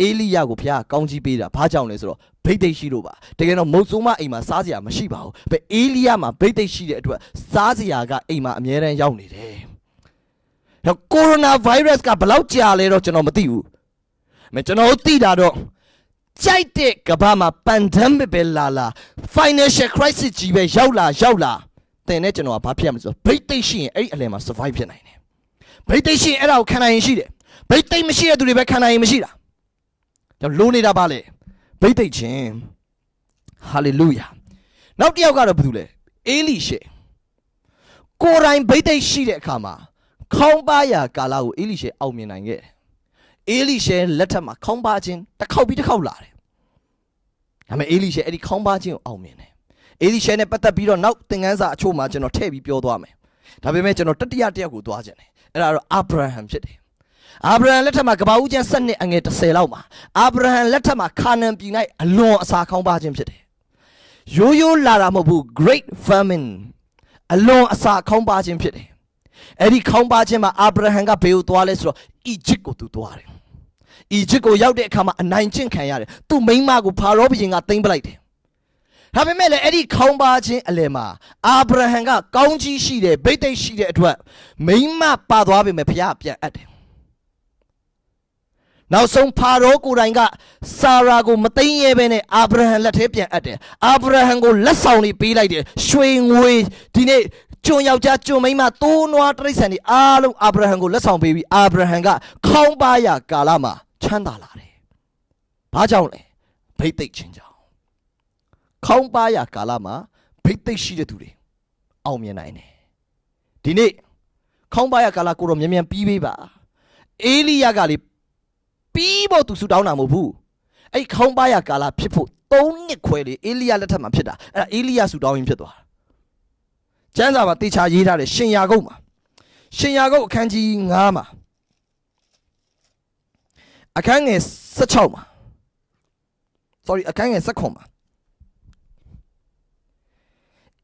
အေလိယကိုဘုရားကောင်းကြီးပေးတာဘာကြောင့်လဲဆိုတော့ဗိတ်သိက်ရှိလို့ပါတကယ်တော့မုတ်ဆိုးမအိမ်မှာစားစရာမရှိပါဘူးပဲအေလိယမှာဗိတ်သိက်ရှိတဲ့အတွက်စားစရာကအိမ်မှာအများတန်းရောက်နေတယ်တော့ကိုရိုနာဗိုင်းရပ်စ်ကဘယ်လောက်ကြာလဲတော့ကျွန်တော်မသိဘူးမကျွန်တော်သိတာတော့ကြိုက်တဲ့ကမ္ဘာမှာ pandemic ပဲလာလာ financial crisis ကြီးပဲရောက်လာရောက်လာတင်နဲ့ကျွန်တော်ကဘာဖြစ်ရမလဲဆိုတော့ဗိတ်သိက်ရှိရင်အဲ့ဒီအလယ်မှာ survive ဖြစ်နိုင်တယ်ဗိတ်သိက်ရှိရင်အဲ့ဒါကိုခံနိုင်ရင်ရှိတယ်ဗိတ်သိက်မရှိတဲ့သူတွေပဲခံနိုင်ရင်မရှိတာကျွန်တော်လိုနေတာပါလေဗိတ်သိက်ခြင်းဟာလေလုယာနောက်တစ်ယောက်ကတော့ဘာလို့လဲအေလိရှေကိုယ်တိုင်ဗိတ်သိက်ရှိတဲ့အခါမှာခေါင်းပါရာကာလကိုအေလိရှေအောင်မြင်နိုင်ခဲ့တယ်အေလိရှေလက်ထက်မှာခေါင်းပါခြင်းတစ်ခေါက်ပြီးတစ်ခေါက်လာတယ်ဒါပေမဲ့အေလိရှေအဲ့ဒီခေါင်းပါခြင်းကိုအောင်မြင်တယ်အေလိရှေနဲ့ပတ်သက်ပြီးတော့နောက်သင်ခန်းစာအချို့မှာကျွန်တော်ထည့်ပြီးပြောသွားမယ်ဒါပေမဲ့ကျွန်တော်တတိယတယောက်ကိုသွားခြင်းတယ်အဲ့ဒါတော့အာဗြဟံဖြစ်တယ်အာဗြဟံလက်ထက်မှာကဘာဦးကျမ်း7နှစ်အငယ်30လောက်မှာအာဗြဟံလက်ထက်မှာခါနန်ပြည်၌အလွန်အစာခေါင်းပါခြင်းဖြစ်တယ်။ရိုးရိုးလာတာမဟုတ်ဘူး great famine အလွန်အစာခေါင်းပါခြင်းဖြစ်တယ်။အဲ့ဒီခေါင်းပါခြင်းမှာအာဗြဟံကဘယ်ကိုသွားလဲဆိုတော့အီဂျစ်ကိုသူသွားတယ်။အီဂျစ်ကိုရောက်တဲ့အခါမှာအနိုင်ကျင့်ခံရတယ်။သူ့မိန်းမကိုဖာရောဘုရင်ကသိမ်းပလိုက်တယ်။ဒါပေမဲ့လည်းအဲ့ဒီခေါင်းပါခြင်းအလယ်မှာအာဗြဟံကကောင်းကြီးရှိတယ်ဗိသိက်ရှိတဲ့အတွက်မိန်းမပါသွားပြီမဲ့ဘုရားပြန်အပ်တယ်နောက်ဆုံးဖာရောကိုယ်တိုင်ကစာရာကိုမသိမ်းရဲဘဲနဲ့အာဗြဟံလက်ထဲပြန်အပ်တယ်အာဗြဟံကိုလက်ဆောင်တွေပေးလိုက်တယ်ရွှေငွေဒီနေ့ကျွန်ယောက်ျားကျွန်မိန်းမသိုးနွားတရိတ်ဆန်တွေအားလုံးအာဗြဟံကိုလက်ဆောင်ပေးပြီးအာဗြဟံကခေါင်းပါရကာလမှာချမ်းသာလာတယ်။ဘာကြောင့်လဲ။ဘိတ်သိက်ခြင်းကြောင့်။ခေါင်းပါရကာလမှာဘိတ်သိက်ရှိတဲ့သူတွေအောင်မြင်နိုင်တယ်။ဒီနေ့ခေါင်းပါရကာလကိုတော့မြန်မြန်ပြီးပေးပါ။အေလိယကလေပြီးဖို့သူဆူတောင်းတာမဟုတ်ဘူးအဲ့ခေါင်းပါရကာလဖြစ်ဖို့၃နှစ်ခွဲလေအေလိယလက်ထက်မှာဖြစ်တာအဲ့ဒါအေလိယဆူတောင်းရင်းဖြစ်သွားတာကျမ်းစာမှာတေချာရေးထားတယ်ရှင်ယာကုတ်မှာရှင်ယာကုတ်အခန်းကြီး9မှာအခန်းငယ်16မှာ sorry အခန်းငယ်16မှာ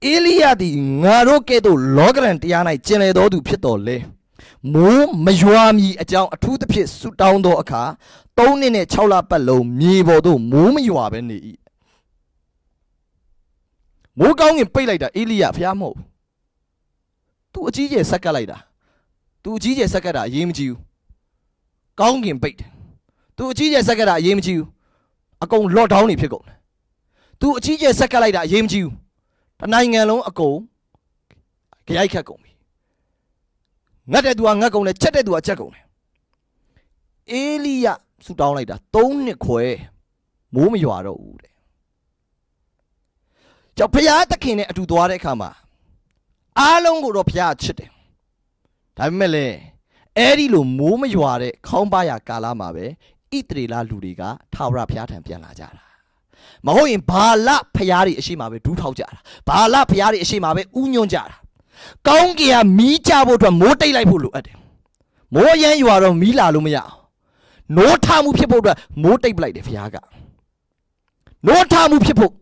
အေလိယသည်ငါတို့ကဲ့သို့လောကရန်တရား၌ကျင်လည်တော်သူဖြစ်တော်လဲ။မိုးမရွာမီအကြောင်းအထူးသဖြင့်ဆူတောင်းသောအခါ၃နှစ်နဲ့6လပတ်လုံးမြေပေါ်သို့မိုးမရွာပဲနေ၏မိုးကောင်းကင်ပိတ်လိုက်တာအေလိယဖျားမဟုတ်သူအကြီးကျယ်ဆက်ကပ်လိုက်တာ သူအကြီးကျယ်ဆက်ကပ်တာအရေးမကြီးဘူးကောင်းကင်ပိတ်တယ်သူအကြီးကျယ်ဆက်ကပ်တာအရေးမကြီးဘူးအကုန် lock down နေဖြစ်ကုန်တယ်သူအကြီးကျယ်ဆက်ကပ်လိုက်တာအရေးမကြီးဘူးတနိုင်ငံလုံးအကုန်ကြိုက်ခတ်ကုန်ငတ်တဲ့သူကငတ်ကုန်တယ်ချက်တဲ့သူကချက်ကုန်တယ်အေလိယဆူတောင်းလိုက်တာ၃နှစ်ခွဲမိုးမရွာတော့ဘူးတဲ့ကြောင့်ဘုရားသခင်နဲ့အတူသွားတဲ့အခါမှာအားလုံးကိုတော့ဘုရားချစ်တယ်ဒါပေမဲ့လည်းအဲ့ဒီလိုမိုးမရွာတဲ့ခေါင်းပါရကာလမှာပဲဣတရေလလူတွေကထာဝရဘုရားထံပြန်လာကြတာမဟုတ်ရင်ဘာလဖရားတွေအရှိမပဲဒူးထောက်ကြတာဘာလဖရားတွေအရှိမပဲဥညွန့်ကြတာကောင်းကင်ကမီးချဖို့အတွက်မိုးတိတ်လိုက်ဖို့လိုအပ်တယ်မိုးရမ်းရွာတော့မီးလာလို့မရအောင်နိုးထမှုဖြစ်ဖို့အတွက်မိုးတိတ်ပလိုက်တယ်ဘုရားကနိုးထမှုဖြစ်ဖို့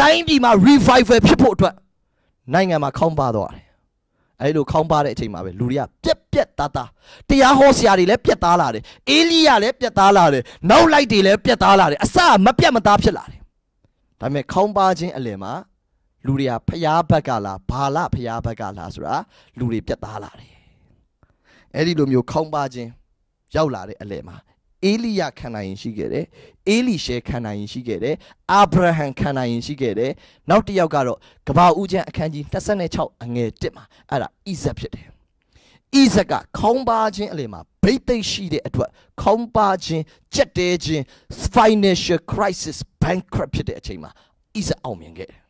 တိုင်းပြည်မှာ revival ဖြစ်ဖို့အတွက်နိုင်ငံမှာခေါင်းပါသွားတယ်အဲလိုခေါင်းပါတဲ့အချိန်မှာပဲလူတွေကပြက်ပြက်သားသားတရားဟောဆရာတွေလည်းပြက်သားလာတယ်အေလိယလည်းပြက်သားလာတယ်နောက်လိုက်တွေလည်းပြက်သားလာတယ်အစမပြတ်မသားဖြစ်လာတယ်ဒါပေမဲ့ခေါင်းပါခြင်းအလယ်မှာလူတွေကဖျားဘက်ကလားဘာလဖျားဘက်ကလားဆိုတာလူတွေပြတ်သားလာတယ်အဲ့ဒီလိုမျိုးခေါင်းပါခြင်း ရောက်လာတဲ့အလဲမှာအေလိယခံနိုင်ရင်ရှိခဲ့တယ်အေလိရှဲခံနိုင်ရင်ရှိခဲ့တယ်အာဗြဟံခံနိုင်ရင်ရှိခဲ့တယ်နောက်တစ်ယောက်ကတော့ကဘာဦးကျမ်းအခန်းကြီး26အငယ်1မှာအဲ့ဒါဣဇက်ဖြစ်တယ်ဣဇက်ကခေါင်းပါခြင်းအလယ်မှာဘိတ်သိက်ရှိတဲ့အတွက်ခေါင်းပါခြင်းကြက်တဲခြင်း financial crisis bankrupt ဖြစ်တဲ့အချိန်မှာဣဇက်အောင်မြင်ခဲ့တယ်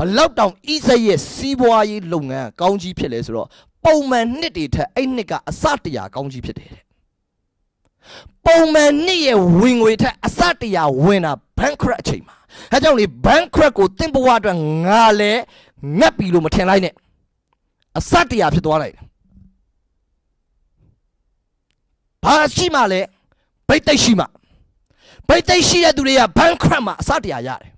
ဘလောက်တောင်ဣဇက်ရဲ့စီးပွားရေးလုပ်ငန်းကောင်းကြီးဖြစ်လဲဆိုတော့ပုံမှန်နှစ်တွေထက်အဲ့နှစ်ကအစတရာကောင်းကြီးဖြစ်တယ်တဲ့ပုံမှန်နှစ်ရဲ့ဝင်ငွေထက်အစတရာဝင်တာ bankrupt အချိန်မှာအဲကြောင့်လေ bankrupt ကိုတင်ပွားအတွက်ငါလဲငတ်ပြီလို့မထင်လိုက်နဲ့အစတရာဖြစ်သွားလိုက်ဘာရှိမှလဲဘိတ်သိက်ရှိမှဘိတ်သိက်ရှိတဲ့သူတွေက bankrupt မှာအစတရာရတယ်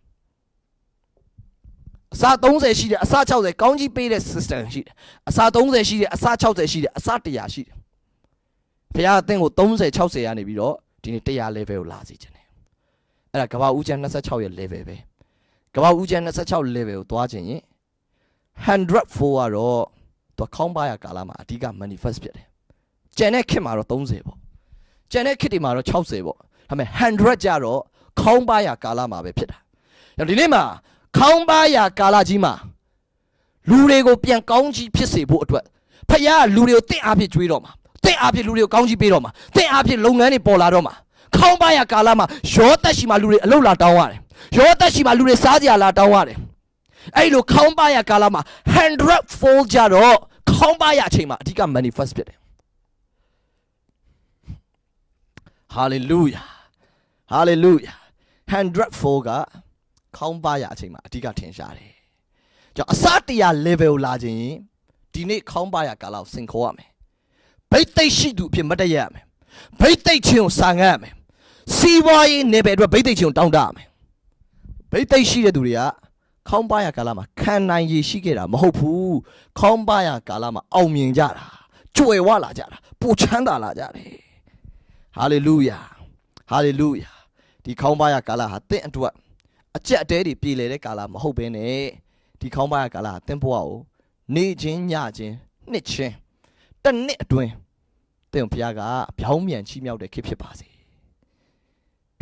စာ30ရှိတယ်အစာ60ကောင်းကြီးပေးတဲ့ system ရှိတယ်အစာ30ရှိတယ်အစာ60ရှိတယ်အစာ100ရှိတယ်ဘုရားအသင်းကို30 60ကနေပြီးတော့ဒီနေ့100 level ကိုလာစေခြင်းတယ်အဲ့ဒါကဘာဦးချန်26ရဲ့ level ပဲကဘာဦးချန်26 level ကိုသွားခြင်းရင်100 for ကတော့သူခေါင်းပါရကာလမှာအဓိက manifest ဖြစ်တယ်ကျန်တဲ့ခစ်မှာတော့30ပေါ့ကျန်တဲ့ခစ်တွေမှာတော့60ပေါ့ဒါပေမဲ့100ကြတော့ခေါင်းပါရကာလမှာပဲဖြစ်တာ။ညဒီနေ့မှာခေါင်းပါရာကာလကြီးမှာလူတွေကိုပြန်ကောင်းကြီးဖြစ်စေဖို့အတွက်ဖခင်ကလူတွေကိုတင့်အားဖြင့်ကြွေးတော်မှာတင့်အားဖြင့်လူတွေကိုကောင်းကြီးပေးတော်မှာတင့်အားဖြင့်လုပ်ငန်းတွေပေါ်လာတော်မှာခေါင်းပါရာကာလမှာရောသက်ရှိမှလူတွေအလုလာတောင်းရတယ်ရောသက်ရှိမှလူတွေစားကြလာတောင်းရတယ်အဲ့လိုခေါင်းပါရာကာလမှာ100 fold ကြတော့ခေါင်းပါရာအချိန်မှာအဓိက manifest ဖြစ်တယ် hallelujah hallelujah 100 fold ကခေါင်းပါရအချိန်မှာအဓိကထင်ရှားတယ်ကျွန်တော်အစတရာ level ကိုလာခြင်းရင်ဒီနေ့ခေါင်းပါရကာလကိုစင်ခေါ်ရမယ်ဘိတ်သိက်ရှိသူအဖြစ်မတည့်ရရမယ်ဘိတ်သိက်ခြင်းကိုစာငတ်ရမယ်စီးပွားရေး level အတွက်ဘိတ်သိက်ခြင်းကိုတောင်းတရမယ်ဘိတ်သိက်ရှိတဲ့သူတွေကခေါင်းပါရကာလမှာခံနိုင်ရည်ရှိခဲ့တာမဟုတ်ဘူးခေါင်းပါရကာလမှာအောင်မြင်ကြတာကြွယ်ဝလာကြတာပူချမ်းသာလာကြတယ်ဟာလေလုယာဟာလေလုယာဒီခေါင်းပါရကာလဟာတင့်အတွက်အကြက်အတဲတွေပြေလည်တဲ့ကာလမဟုတ်ဘဲနဲ့ဒီခေါင်းပါကာလအသင်ဘဝကိုနေခြင်းညခြင်းနှစ်ချင်းတစ်နှစ်အတွင်းသင်ဘုရားကဗျောင်းမြန်ချီးမြောက်တဲ့ခေဖြစ်ပါစေ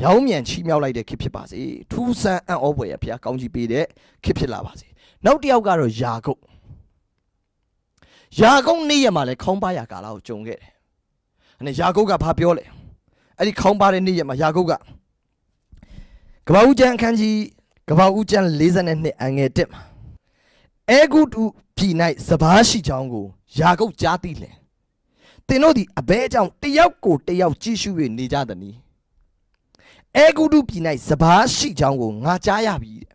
ဗျောင်းမြန်ချီးမြောက်လိုက်တဲ့ခေဖြစ်ပါစေထူးဆန်းအံ့ဩဖွယ်ရဘုရားကောင်းချီးပေးတဲ့ခေဖြစ်လာပါစေနောက်တစ်ယောက်ကတော့ယာကုပ်ယာကုပ်နေ့ရက်မှာလဲခေါင်းပါရကာလကိုကြုံခဲ့တယ်။အဲ့ဒါယာကုပ်ကဘာပြောလဲ။အဲ့ဒီခေါင်းပါတဲ့နေ့ရက်မှာယာကုပ်ကကဘာဦးကျမ်းအခန်းကြီးကဘာဦးကျမ်း42အငယ်1မှာအဲဂုတုပြည်၌စဘာရှိကြောင်းကိုယာကုပ်ကြားသိလင်သင်တို့သည်အဘဲကြောင့်တယောက်ကိုတယောက်ကြည့်ရှု၍နေကြသည်နီအဲဂုတုပြည်၌စဘာရှိကြောင်းကိုငါကြားရပြီတဲ့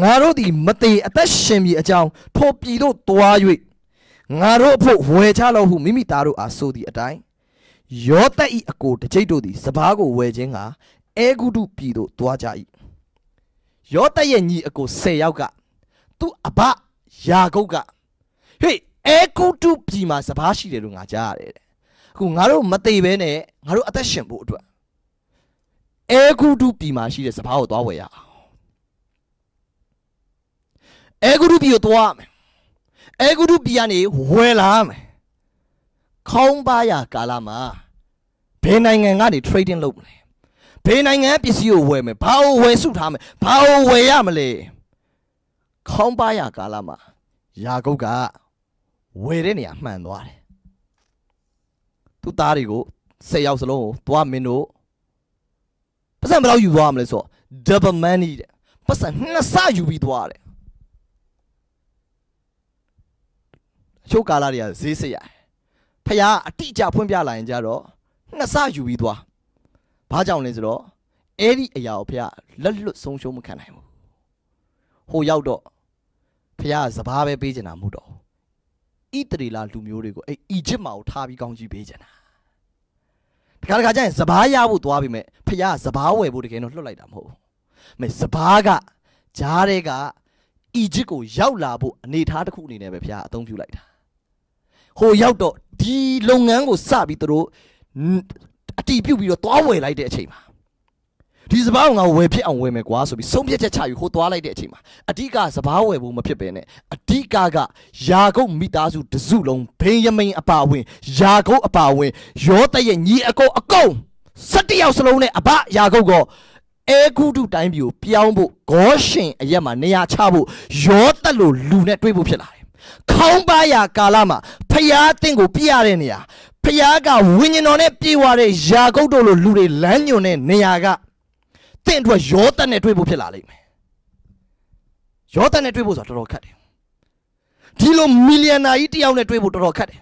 ငါတို့သည်မသေးအသက်ရှင်ပြီအကြောင်းထိုပြည်တို့သွား၍ငါတို့အဖို့ဝယ်ချလို့ဟုမိမိသားတို့အားဆိုသည့်အတိုင်းယောသက်ဤအကိုတကြိတ်တို့သည်စဘာကိုဝယ်ခြင်းကအဲဂုတုပြည်သို့သွားကြ၏ယောသရဲ့ညီအကို10ယောက်ကသူ့အဘယာကုတ်ကဟေ့အဲဂုတုပြည်မှာစဘာရှိတယ်လို့ငါကြားရတယ်အခုငါတို့မသေးပဲနဲ့ငါတို့အသက်ရှင်ဖို့အတွက်အဲဂုတုပြည်မှာရှိတဲ့စဘာကိုသွားဝယ်ရအောင်အဲဂုတုပြည်ကိုသွားမယ်အဲဂုတုပြည်ကနေဝယ်လာမယ်ခေါင်းပါရကာလမှာဘယ်နိုင်ငံကနေ trading လုပ်မလဲဘယ်နိုင်ငံပစ္စည်းကိုဝယ်မယ်ဘာကိုဝယ်စုထားမယ်ဘာကိုဝယ်ရမလဲခေါင်းပါရကာလမှာယာကုပ်ကဝယ်တဲ့နေရာမှန်သွားတယ်သူ့သားတွေကို၁၀ယောက်စလုံးကိုသွားမင်းတို့ပတ်စံဘယ်လောက်ယူသွားမလဲဆိုတော့ double money တဲ့ပတ်စံနှစ်ဆယူပြီးသွားတယ်အချို့ကာလတွေကဈေးစရာဖះအတိအကျဖွင့်ပြလာရင်ကြတော့နှစ်ဆယူပြီးသွားဘာကြောင့်လဲဆိုတော့အဲ့ဒီအရာကိုဖះလက်လွတ်ဆုံးရှုံးမခံနိုင်ဘူးဟိုရောက်တော့ဖះကစဘာပဲပေးချင်တာမဟုတ်တော့ဣတရီလာလူမျိုးတွေကိုအဲ့အီဂျစ်မှာကိုထားပြီးကောင်းကြီးပေးချင်တာတခါတခါကျရင်စဘာရဖို့သွားပြီမဲ့ဖះကစဘာဝယ်ဖို့တကယ်တော့လွတ်လိုက်တာမဟုတ်ဘူးမဲ့စဘာကဂျားတဲ့ကအီဂျစ်ကိုရောက်လာဖို့အနေထားတစ်ခုအနေနဲ့ပဲဖះအသုံးပြုလိုက်တာဟိုရောက်တော့ဒီလုပ်ငန်းကိုစပြီးသူတို့အတီးပြုတ်ပြီးတော့သွားဝယ်လိုက်တဲ့အချိန်မှာဒီစပားကိုငါဝယ်ဖြစ်အောင်ဝယ်မယ်ကွာဆိုပြီးဆုံးဖြတ်ချက်ချယူဟိုသွားလိုက်တဲ့အချိန်မှာအဓိကစပားဝယ်ဖို့မဖြစ်ပဲနဲ့အဓိကကယာကုပ်မိသားစုတစုလုံးဘိန်းယမိန်အပါဝင်ယာကုပ်အပါဝင်ယောသက်ရဲ့ညီအကိုအကုန်17ယောက်စလုံးနဲ့အဘယာကုပ်ကအဲဂုတုတိုင်းပြည်ကိုပြောင်းဖို့ဂေါရှင်အရက်မှာနေရာချဖို့ယောသက်လိုလူနဲ့တွေးဖို့ဖြစ်လာတယ်ခေါင်းပါရာကာလမှာဖျားတင့်ကို ပြရတဲ့နေရာဖျားကဝိညာဉ်တော်နဲ့ပြေဝတဲ့ယာကုတ်တို့လိုလူတွေလမ်းညွန်တဲ့နေရာကတင့်အတွက်ရောတက်နဲ့တွေ့ဖို့ဖြစ်လာလိမ့်မယ်ရောတက်နဲ့တွေ့ဖို့ဆိုတာတော်တော်ခက်တယ်ဒီလိုမီလီယံနာကြီးတယောက်နဲ့တွေ့ဖို့တော်တော်ခက်တယ်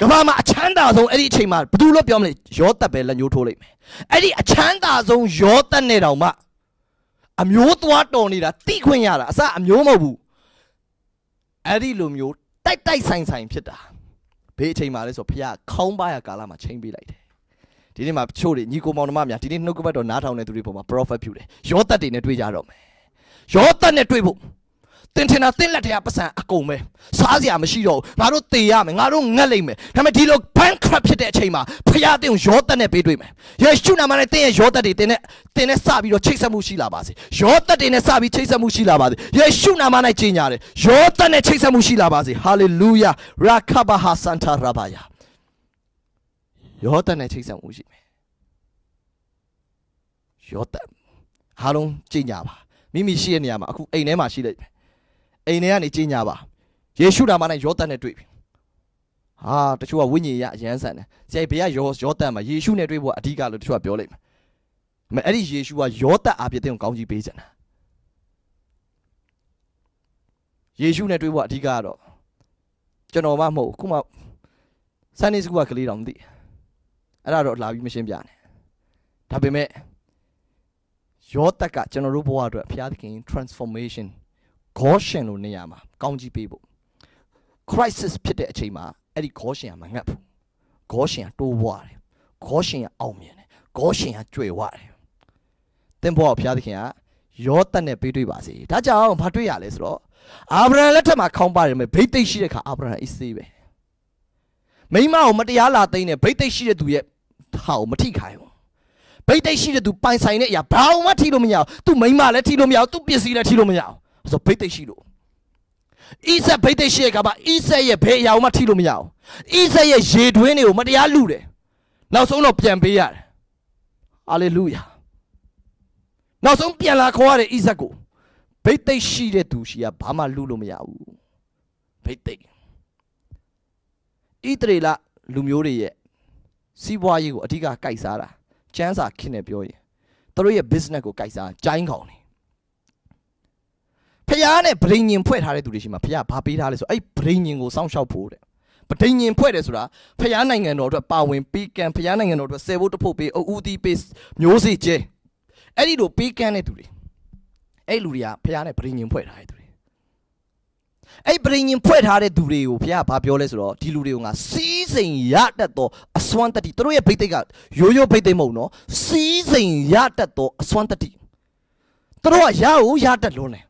ကမ္ဘာမှာအချမ်းသာဆုံးအဲ့ဒီအချိန်မှာဘယ်သူလို့ပြောမလဲရောတက်ပဲလက်ညှိုးထိုးလိုက်မယ်အဲ့ဒီအချမ်းသာဆုံးရောတက်နဲ့တောင်မှအမျိုးသွားတော်နေတာတိခွင့်ရတာအစအမျိုးမဟုတ်ဘူးအဲ့ဒီလိုမျိုးတိုက်တိုက်ဆိုင်ဆိုင်ဖြစ်တာဘေးအချိန်မှာလဲဆိုဖះခေါင်းပါရကာလမှာချိန်ပေးလိုက်တယ်ဒီနေ့မှာချို့တွေညီကိုမောင်နှမများဒီနေ့နှုတ်ကပတ်တော်နားထောင်နေသူတွေပေါ်မှာ prophet ပြုတယ်ယောသတ်တွေနဲ့တွေ့ကြတော့မယ်ယောသတ်နဲ့တွေ့ဖို့တင်ထင်တာတင်းလက်ထရာပတ်စံအကုန်ပဲစားစရာမရှိတော့ဘူးငါတို့တေရမယ်ငါတို့ငတ်လိမ့်မယ်ဒါပေမဲ့ဒီလို bankrupt ဖြစ်တဲ့အချိန်မှာဖခင်တင်ကိုရောသက်နဲ့ပေးတွေ့မယ်ယေရှုနာမနဲ့တင်းရဲ့ရောသက်တွေတင်းနဲ့တင်းနဲ့စပြီးတော့ချိတ်ဆက်မှုရှိလာပါစေရောသက်တွေနဲ့စပြီးချိတ်ဆက်မှုရှိလာပါစေယေရှုနာမ၌ကြီးညာတယ်ရောသက်နဲ့ချိတ်ဆက်မှုရှိလာပါစေ hallelujah rakhabaha santa rabaya ရောသက်နဲ့ချိတ်ဆက်မှုရှိမယ်ရောသက်အားလုံးကြည်ညာပါမိမိရှိတဲ့နေရာမှာအခုအိမ်ထဲမှာရှိလိုက်မယ်အိမ်ထဲကနေကြီးညာပါယေရှုနာမ၌ယောသန်နဲ့တွေ့ပြီဟာတချို့ကဝိညာဉ်ရအရန်ဆန်တယ်ဆရာဘေးကယောယောသန်မှာယေရှုနဲ့တွေ့ဖို့အဓိကလို့တချို့ကပြောလိုက်မယ်အဲ့ဒီယေရှုကယောသန်အပြည့်တင်ကိုကောင်းကြီးပေးချင်တာယေရှုနဲ့တွေ့ဖို့အဓိကကတော့ကျွန်တော်မှမဟုတ်ခုမှ Sunday school ကကလေးတော်မသိအဲ့ဒါတော့လာပြီးမရှင်းပြနဲ့ဒါပေမဲ့ယောသက်ကကျွန်တော်တို့ဘဝအတွက်ဘုရားသခင် transformation ဂေါရှင်လို့နေရမှာကောင်းကြီးပေးဖို့ crisis ဖြစ်တဲ့အချိန်မှာအဲ့ဒီဂေါရှင်ကမငတ်ဘူးဂေါရှင်ကတိုးပွားတယ်ဂေါရှင်ကအောင်မြင်တယ်ဂေါရှင်ကကြွယ်ဝတယ်သင်ဘောဘုရားသခင်ကယောသတ်နဲ့ပေးတွေ့ပါစေဒါကြောင့်ဘာတွေ့ရလဲဆိုတော့အာဗြဟံလက်ထက်မှာခေါင်းပါတယ်မယ်ဗိတ်သိက်ရှိတဲ့ခါအာဗြဟံအိစေးပဲမိမကိုမတရားလာသိမ်းတဲ့ဗိတ်သိက်ရှိတဲ့သူရဲ့ဟာကိုမထိခိုင်းဘူးဗိတ်သိက်ရှိတဲ့သူပိုင်ဆိုင်တဲ့အရာဘာမှထိလို့မရဘူးသူမိမလည်းထိလို့မရဘူးသူပစ္စည်းလည်းထိလို့မရဘူးဆိုဘိတ်သိက်ရှိလို့အိဆက်ဘိတ်သိက်ရှိရဲ့ကဘာအိဆက်ရဲ့ဘယ်အရာမှထိလို့မရအောင်အိဆက်ရဲ့ရေတွင်းတွေကိုမတရားလူတယ်နောက်ဆုံးတော့ပြန်ပေးရတယ်ဟာလေလုယာနောက်ဆုံးပြန်လာခေါ်ရတယ်အိဆက်ကိုဘိတ်သိက်ရှိတဲ့သူရှိကဘာမှလူလို့မရဘူးဘိတ်သိက်ဣတရေလလူမျိုးတွေရဲ့စီးပွားရေးကိုအဓိကကိုက်စားတာကျန်းစာခင်းနေပြောရင်သူတို့ရဲ့ business ကိုကိုက်စားကျိုင်းကောင်နေဖျားနဲ့ဗိဉ္ဉင်ဖွဲ့ထားတဲ့သူတွေရှိမှာဖျားဘာပေးထားလဲဆိုအဲ့ဗိဉ္ဉင်ကိုစောင့်ရှောက်ဖို့တဲ့ဗိဉ္ဉင်ဖွဲ့တယ်ဆိုတာဖျားနိုင်ငံတော်အတွက်ပါဝင်ပေးကံဖျားနိုင်ငံတော်အတွက်ဆယ်ဖို့တဖို့ပေးအူးသီးပေးမျိုးစေ့ကျဲအဲ့ဒီလိုပေးကမ်းတဲ့သူတွေအဲ့လူတွေကဖျားနဲ့ဗိဉ္ဉင်ဖွဲ့ထားတဲ့သူတွေအဲ့ဗိဉ္ဉင်ဖွဲ့ထားတဲ့သူတွေကိုဖျားဘာပြောလဲဆိုတော့ဒီလူတွေကငါစီးစိမ်ရတတ်သောအစွမ်းတတိတို့ရဲ့ဘိသိက်ကရိုးရိုးဘိသိက်မဟုတ်နော်စီးစိမ်ရတတ်သောအစွမ်းတတိတို့ကရအောင်ရတတ်လွန်းတယ်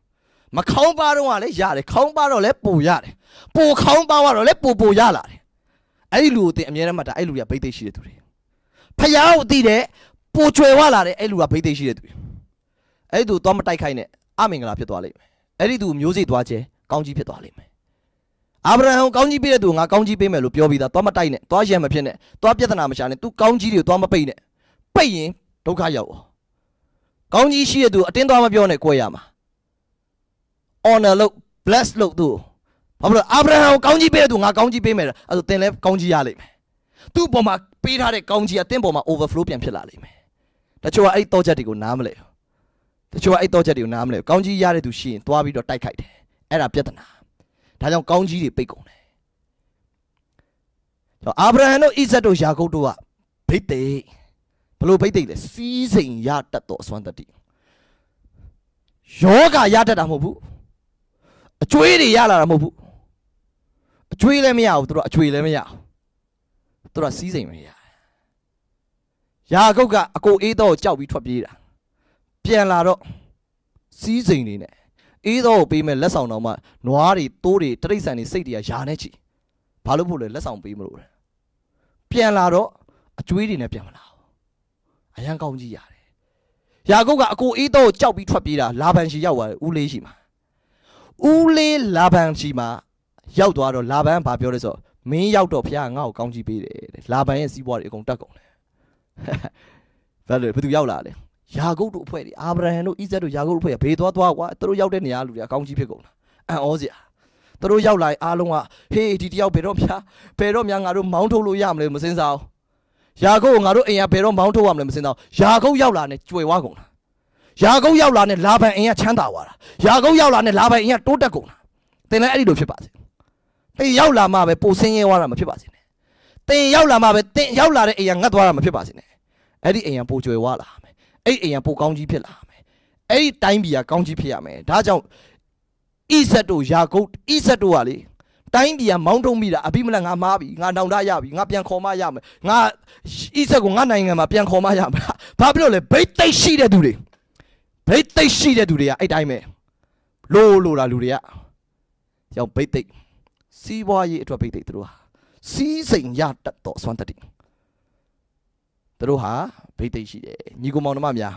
မခေါင်းပါတော့ကလည်းရတယ်ခေါင်းပါတော့လည်းပူရတယ်ပူခေါင်းပါတော့လည်းပူပူရလာတယ်အဲ့ဒီလူကိုသင်အမြဲတမ်းမှတ်တာအဲ့လူကဘိသိက်ရှိတဲ့သူတွေဖယားကိုသိတဲ့ပူကျွယ်ဝလာတဲ့အဲ့လူကဘိသိက်ရှိတဲ့သူတွေအဲ့ဒီသူသွားမတိုက်ခိုက်နဲ့အမင်္ဂလာဖြစ်သွားလိမ့်မယ်အဲ့ဒီသူမျိုးစေ့သွားခြင်းကောင်းကြီးဖြစ်သွားလိမ့်မယ်အာဗြဟံကောင်းကြီးပေးတဲ့သူငါကောင်းကြီးပေးမယ်လို့ပြောပြီးသားသွားမတိုက်နဲ့သွားရံမဖြစ်နဲ့သွားပြဿနာမရှာနဲ့ तू ကောင်းကြီးတွေကိုသွားမပိတ်နဲ့ပိတ်ရင်ဒုက္ခရောက်အောင်ကောင်းကြီးရှိတဲ့သူအတင်းသွားမပြောနဲ့ကိုယ်ရမှာ honor လို့ bless လို့သူ့ဘာဖြစ်လို့အာဗြဟံကိုကောင်းကြီးပေးတဲ့သူငါကောင်းကြီးပေးမယ်အဲ့ဒါသင်လည်းကောင်းကြီးရလိမ့်မယ်သူ့ပေါ်မှာပေးထားတဲ့ကောင်းကြီးကသင်ပေါ်မှာ overflow ပြန်ဖြစ်လာလိမ့်မယ်တချို့ကအဲ့တော့ချက်တွေကိုနားမလဲဘူးတချို့ကအဲ့တော့ချက်တွေကိုနားမလဲဘူးကောင်းကြီးရတဲ့သူရှိရင်သွားပြီးတော့တိုက်ခိုက်တယ်အဲ့ဒါပြဿနာဒါကြောင့်ကောင်းကြီးတွေပိတ်ကုန်တယ်တော့အာဗြဟံတို့ဣဇက်တို့ယာကုပ်တို့ကဗိသိက်ဘလို့ဗိသိက်လဲစီးစိမ်ရတတ်တော်အစွမ်းတတ္တိယောဂရတတ်တာမဟုတ်ဘူးအကျွေးတွေရလာတာမဟုတ်ဘူးအကျွေးလည်းမရဘူးသူတို့အကျွေးလည်းမရဘူးသူတို့စီးစိမ်မရရာကုတ်ကအကိုအေးတော့ကြောက်ပြီးထွက်ပြေးတာပြန်လာတော့စီးစိမ်နေနဲ့အေးတော့ကိုပေးမဲ့လက်ဆောင်တော်မှနွားတွေတိုးတွေတရိတ်ဆန်တွေစိတ်တွေကယာနဲ့ချီဘာလို့ဖို့လဲလက်ဆောင်ပေးမလို့လဲပြန်လာတော့အကျွေးတွေနဲ့ပြန်မလာဘူးအရန်ကောင်းကြီးရတယ်ရာကုတ်ကအကိုအေးတော့ကြောက်ပြီးထွက်ပြေးတာလာဘန်ရှီရောက်သွားတယ်ဦးလေးရှိမှာဦးလေးလာဘန်ကြီးမှာရောက်သွားတော့လာဘန်ဘာပြောလဲဆိုတော့မင်းရောက်တော့ဖခင်ငါ့ကိုကောင်းကြီးပေးတယ်တဲ့လာဘန်ရဲ့စီးပွားတွေအကုန်တက်ကုန်တယ်ဘယ်လိုဘသူရောက်လာလဲယာကုပ်တို့အဖွဲ့တွေအာဗြဟံတို့ဣဇက်တို့ယာကုပ်တို့အဖွဲ့ကဘေးသွားသွားကွာသူတို့ရောက်တဲ့နေရာလူတွေအကောင်းကြီးဖြစ်ကုန်တာအံ့ဩစရာသူတို့ရောက်လာရင်အားလုံးကဟေးဒီတယောက်ဘယ်တော့မှဘယ်တော့မှငါတို့မောင်းထုတ်လို့ရမလဲမစင်စားအောင်ယာကုပ်ကငါတို့အိမ်ကဘယ်တော့မောင်းထုတ်ရမလဲမစင်စားအောင်ယာကုပ်ရောက်လာနေကြွယ်ဝကုန်တာယာကုပ်ရောက်လာနဲ့လာဗန်အင်ကချမ်းသာသွားတာယာကုပ်ရောက်လာနဲ့လာဗန်အင်ကတိုးတက်ကုန်တာသင်လည်းအဲ့ဒီလိုဖြစ်ပါစေသင်ရောက်လာမှပဲပိုဆင်းရဲသွားတာမဖြစ်ပါစေနဲ့သင်ရောက်လာမှပဲသင်ရောက်လာတဲ့အိမ်ကငတ်သွားတာမဖြစ်ပါစေနဲ့အဲ့ဒီအိမ်ကပိုကျွယ်ဝလာမယ်အဲ့အိမ်ကပိုကောင်းကြီးဖြစ်လာမယ်အဲ့ဒီတိုင်းပြည်ကကောင်းကြီးဖြစ်ရမယ်ဒါကြောင့်ဣဇက်တို့ယာကုပ်ဣဇက်တို့ကလေတိုင်းပြည်ကမောင်းတုံးမိတာအဘိမလက်ငါမားပြီငါနောင်တရပြီငါပြန်ခေါ်မရမယ်ငါဣဇက်ကိုငါနိုင်ငံမှာပြန်ခေါ်မရမယ်ဘာဖြစ်လို့လဲဘိတ်သိက်ရှိတဲ့သူတွေဘိတ်သိက်ရှိတဲ့သူတွေကအဲ့တိုင်းပဲလို့လို့တာလူတွေကရောက်ဘိတ်သိက်စီးပွားရေးအတွက်ဘိတ်သိက်သူတို့ဟာစီးစိမ်ရတတ်တော့အစွမ်းတတ်တယ်သူတို့ဟာဘိတ်သိက်ရှိတယ်ညီကောင်မောင်နှမများ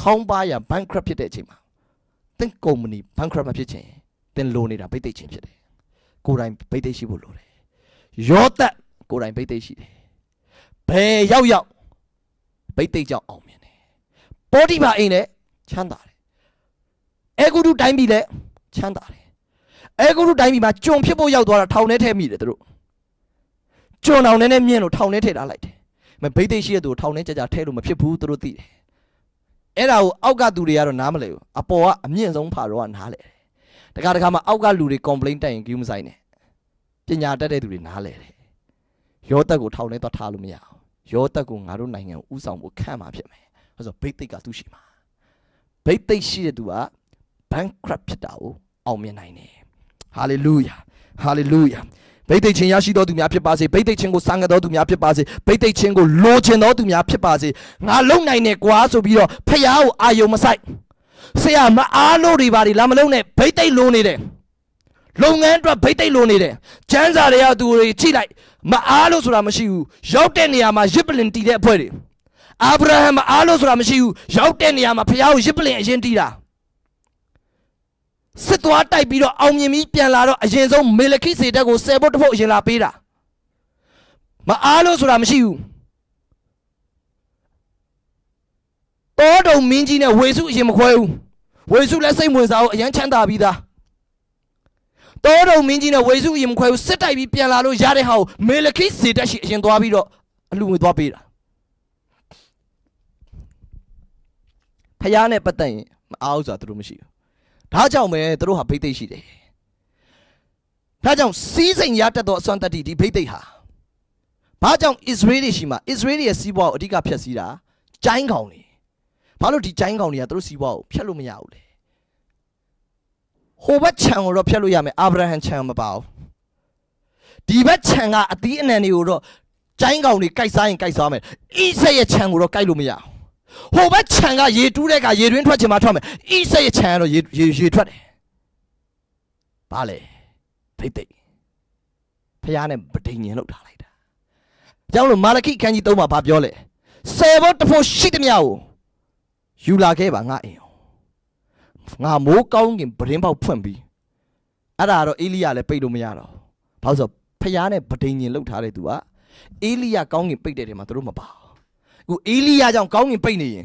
ခေါင်းပါရ bankrupt ဖြစ်တဲ့အချိန်မှာသင်ကုမ္ပဏီ bankrupt မဖြစ်ခြင်းသင်လိုနေတာဘိတ်သိက်ခြင်းဖြစ်တယ်ကိုယ်တိုင်ဘိတ်သိက်ရှိဖို့လိုတယ်ရောသက်ကိုယ်တိုင်ဘိတ်သိက်ရှိတယ်ဘယ်ရောက်ရောက်ဘိတ်သိက်ကြောင့်အောင်မြပေါတိပါအိမ်လည်းချမ်းသာတယ်အေဂုတုတိုင်းပြည်လည်းချမ်းသာတယ်အေဂုတုတိုင်းပြည်မှာကြုံဖြစ်ဖို့ရောက်သွားတာထောင်ထဲထည့်မိတယ်သူတို့ကြုံအောင်နည်းနည်းမြင်လို့ထောင်ထဲထည့်ထားလိုက်တယ်မဘိသိက်ရှိတဲ့သူထောင်ထဲကြာကြာထည့်လို့မဖြစ်ဘူးသူတို့သိတယ်အဲ့ဒါကိုအောက်ကသူတွေကတော့နားမလဲဘူးအပေါ်ကအမြင့်ဆုံးဖာတော့ကနားလဲတယ်တခါတခါမှအောက်ကလူတွေ complaint တိုင်ရင်ကူးမဆိုင်နဲ့ပညာတတ်တဲ့သူတွေနားလဲတယ်ရောတက်ကိုထောင်ထဲသွားထားလို့မရအောင်ရောတက်ကိုငါတို့နိုင်ငံဥဆောင်ဖို့ခန့်မှာဖြစ်မယ်ဆိုတော့ဘိတ်သိက်ကသူ့ရှိမှာဘိတ်သိက်ရှိတဲ့သူက bankrupt ဖြစ်တာကိုအောင်မြင်နိုင်တယ် hallelujah hallelujah ဘိတ်သိက်ခြင်းရရှိတော်သူများဖြစ်ပါစေဘိတ်သိက်ခြင်းကိုစံကတော်သူများဖြစ်ပါစေဘိတ်သိက်ခြင်းကိုလိုချင်တော်သူများဖြစ်ပါစေငါလုံနိုင်တယ်ကွာဆိုပြီးတော့ဖះကိုအာယုံမဆိုင်ဆရာမအားလို့တွေပါတွေလာမလုံးနဲ့ဘိတ်သိက်လိုနေတယ်လုပ်ငန်းအတွက်ဘိတ်သိက်လိုနေတယ်ကျန်းစာတွေကသူတွေကြိလိုက်မအားလို့ဆိုတာမရှိဘူးရောက်တဲ့နေရာမှာရစ်ပလင်တီတဲ့အဖွဲ့တွေအာဗြဟံမအားလို့ဆိုတာမရှိဘူးရောက်တဲ့နေရာမှာဖခင်ကိုရစ်ပလင်အရင်တီးတာစစ်သွားတိုက်ပြီးတော့အောင်မြင်ပြီးပြန်လာတော့အရင်ဆုံးမေလခိစေတက်ကိုဆယ်ဖို့တစ်ဖို့အရင်လာပေးတာမအားလို့ဆိုတာမရှိဘူးတောတုံမင်းကြီးနဲ့ဝေစုအရင်မခွဲဘူးဝေစုလည်းစိတ်ဝင်စားအောင်အရင်ချမ်းသာပြီးသားတောတုံမင်းကြီးနဲ့ဝေစုအရင်မခွဲဘူးစစ်တိုက်ပြီးပြန်လာလို့ရတဲ့ဟာကိုမေလခိစေတက်ရှိအရင်သွားပြီးတော့အလူငွေသွားပေးတာဖျားနဲ့ပတ်သက်ရင်မအားဥစွာသူတို့မရှိဘူး။ဒါကြောင့်ပဲသူတို့ဟာဘိသိက်ရှိတယ်။ဒါကြောင့်စီးစိမ်ရတတ်သောအစွမ်းတတ္တိဒီဘိသိက်ဟာဘာကြောင့်အစ္စရေးတွေရှိမှာ အစ္စရေးတွေရဲ့စီးပွားကိုအဓိကဖျက်ဆီးတာကျိုင်းကောင်တွေဘာလို့ဒီကျိုင်းကောင်တွေကသူတို့စီးပွားကိုဖျက်လို့မရဘူးလဲဟိုဘက်ခြံကိုတော့ဖျက်လို့ရမယ်အာဗြဟံခြံမပါဘူးဒီဘက်ခြံကအသီးအနှံတွေကိုတော့ကျိုင်းကောင်တွေကြိုက်စားရင်ကြိုက်စားမယ်အိဆက်ရဲ့ခြံကိုတော့ကြိုက်လို့မရဘူးဟိုဘက်ခြံကရေတူးတဲ့ကရေတွင်းထွက်ချင်မှထွက်မယ်ဤဆက်ရဲ့ခြံကတော့ရေရေထွက်တယ်ဘာလဲသိသိဖះနဲ့ပဋိညာဉ်လောက်ထားလိုက်တာကြောင်းလို့မာလခိခန်းကြီး၃မှာဘာပြောလဲဆယ်ဘောတဖို့ရှိသည်မြောက်ယူလာခဲ့ပါငါအိမ်ငါမိုးကောင်းကင်ပရင်ပေါက်ဖွင့်ပြီးအဲ့ဒါတော့အေလိယလည်းပိတ်လို့မရတော့ဘာလို့ဆိုဖះနဲ့ပဋိညာဉ်လောက်ထားတဲ့သူကအေလိယကောင်းကင်ပိတ်တဲ့ထဲမှာသူတို့မပါဘူးခုအေလိယာကြောင့်ကောင်းကင်ပိတ်နေရင်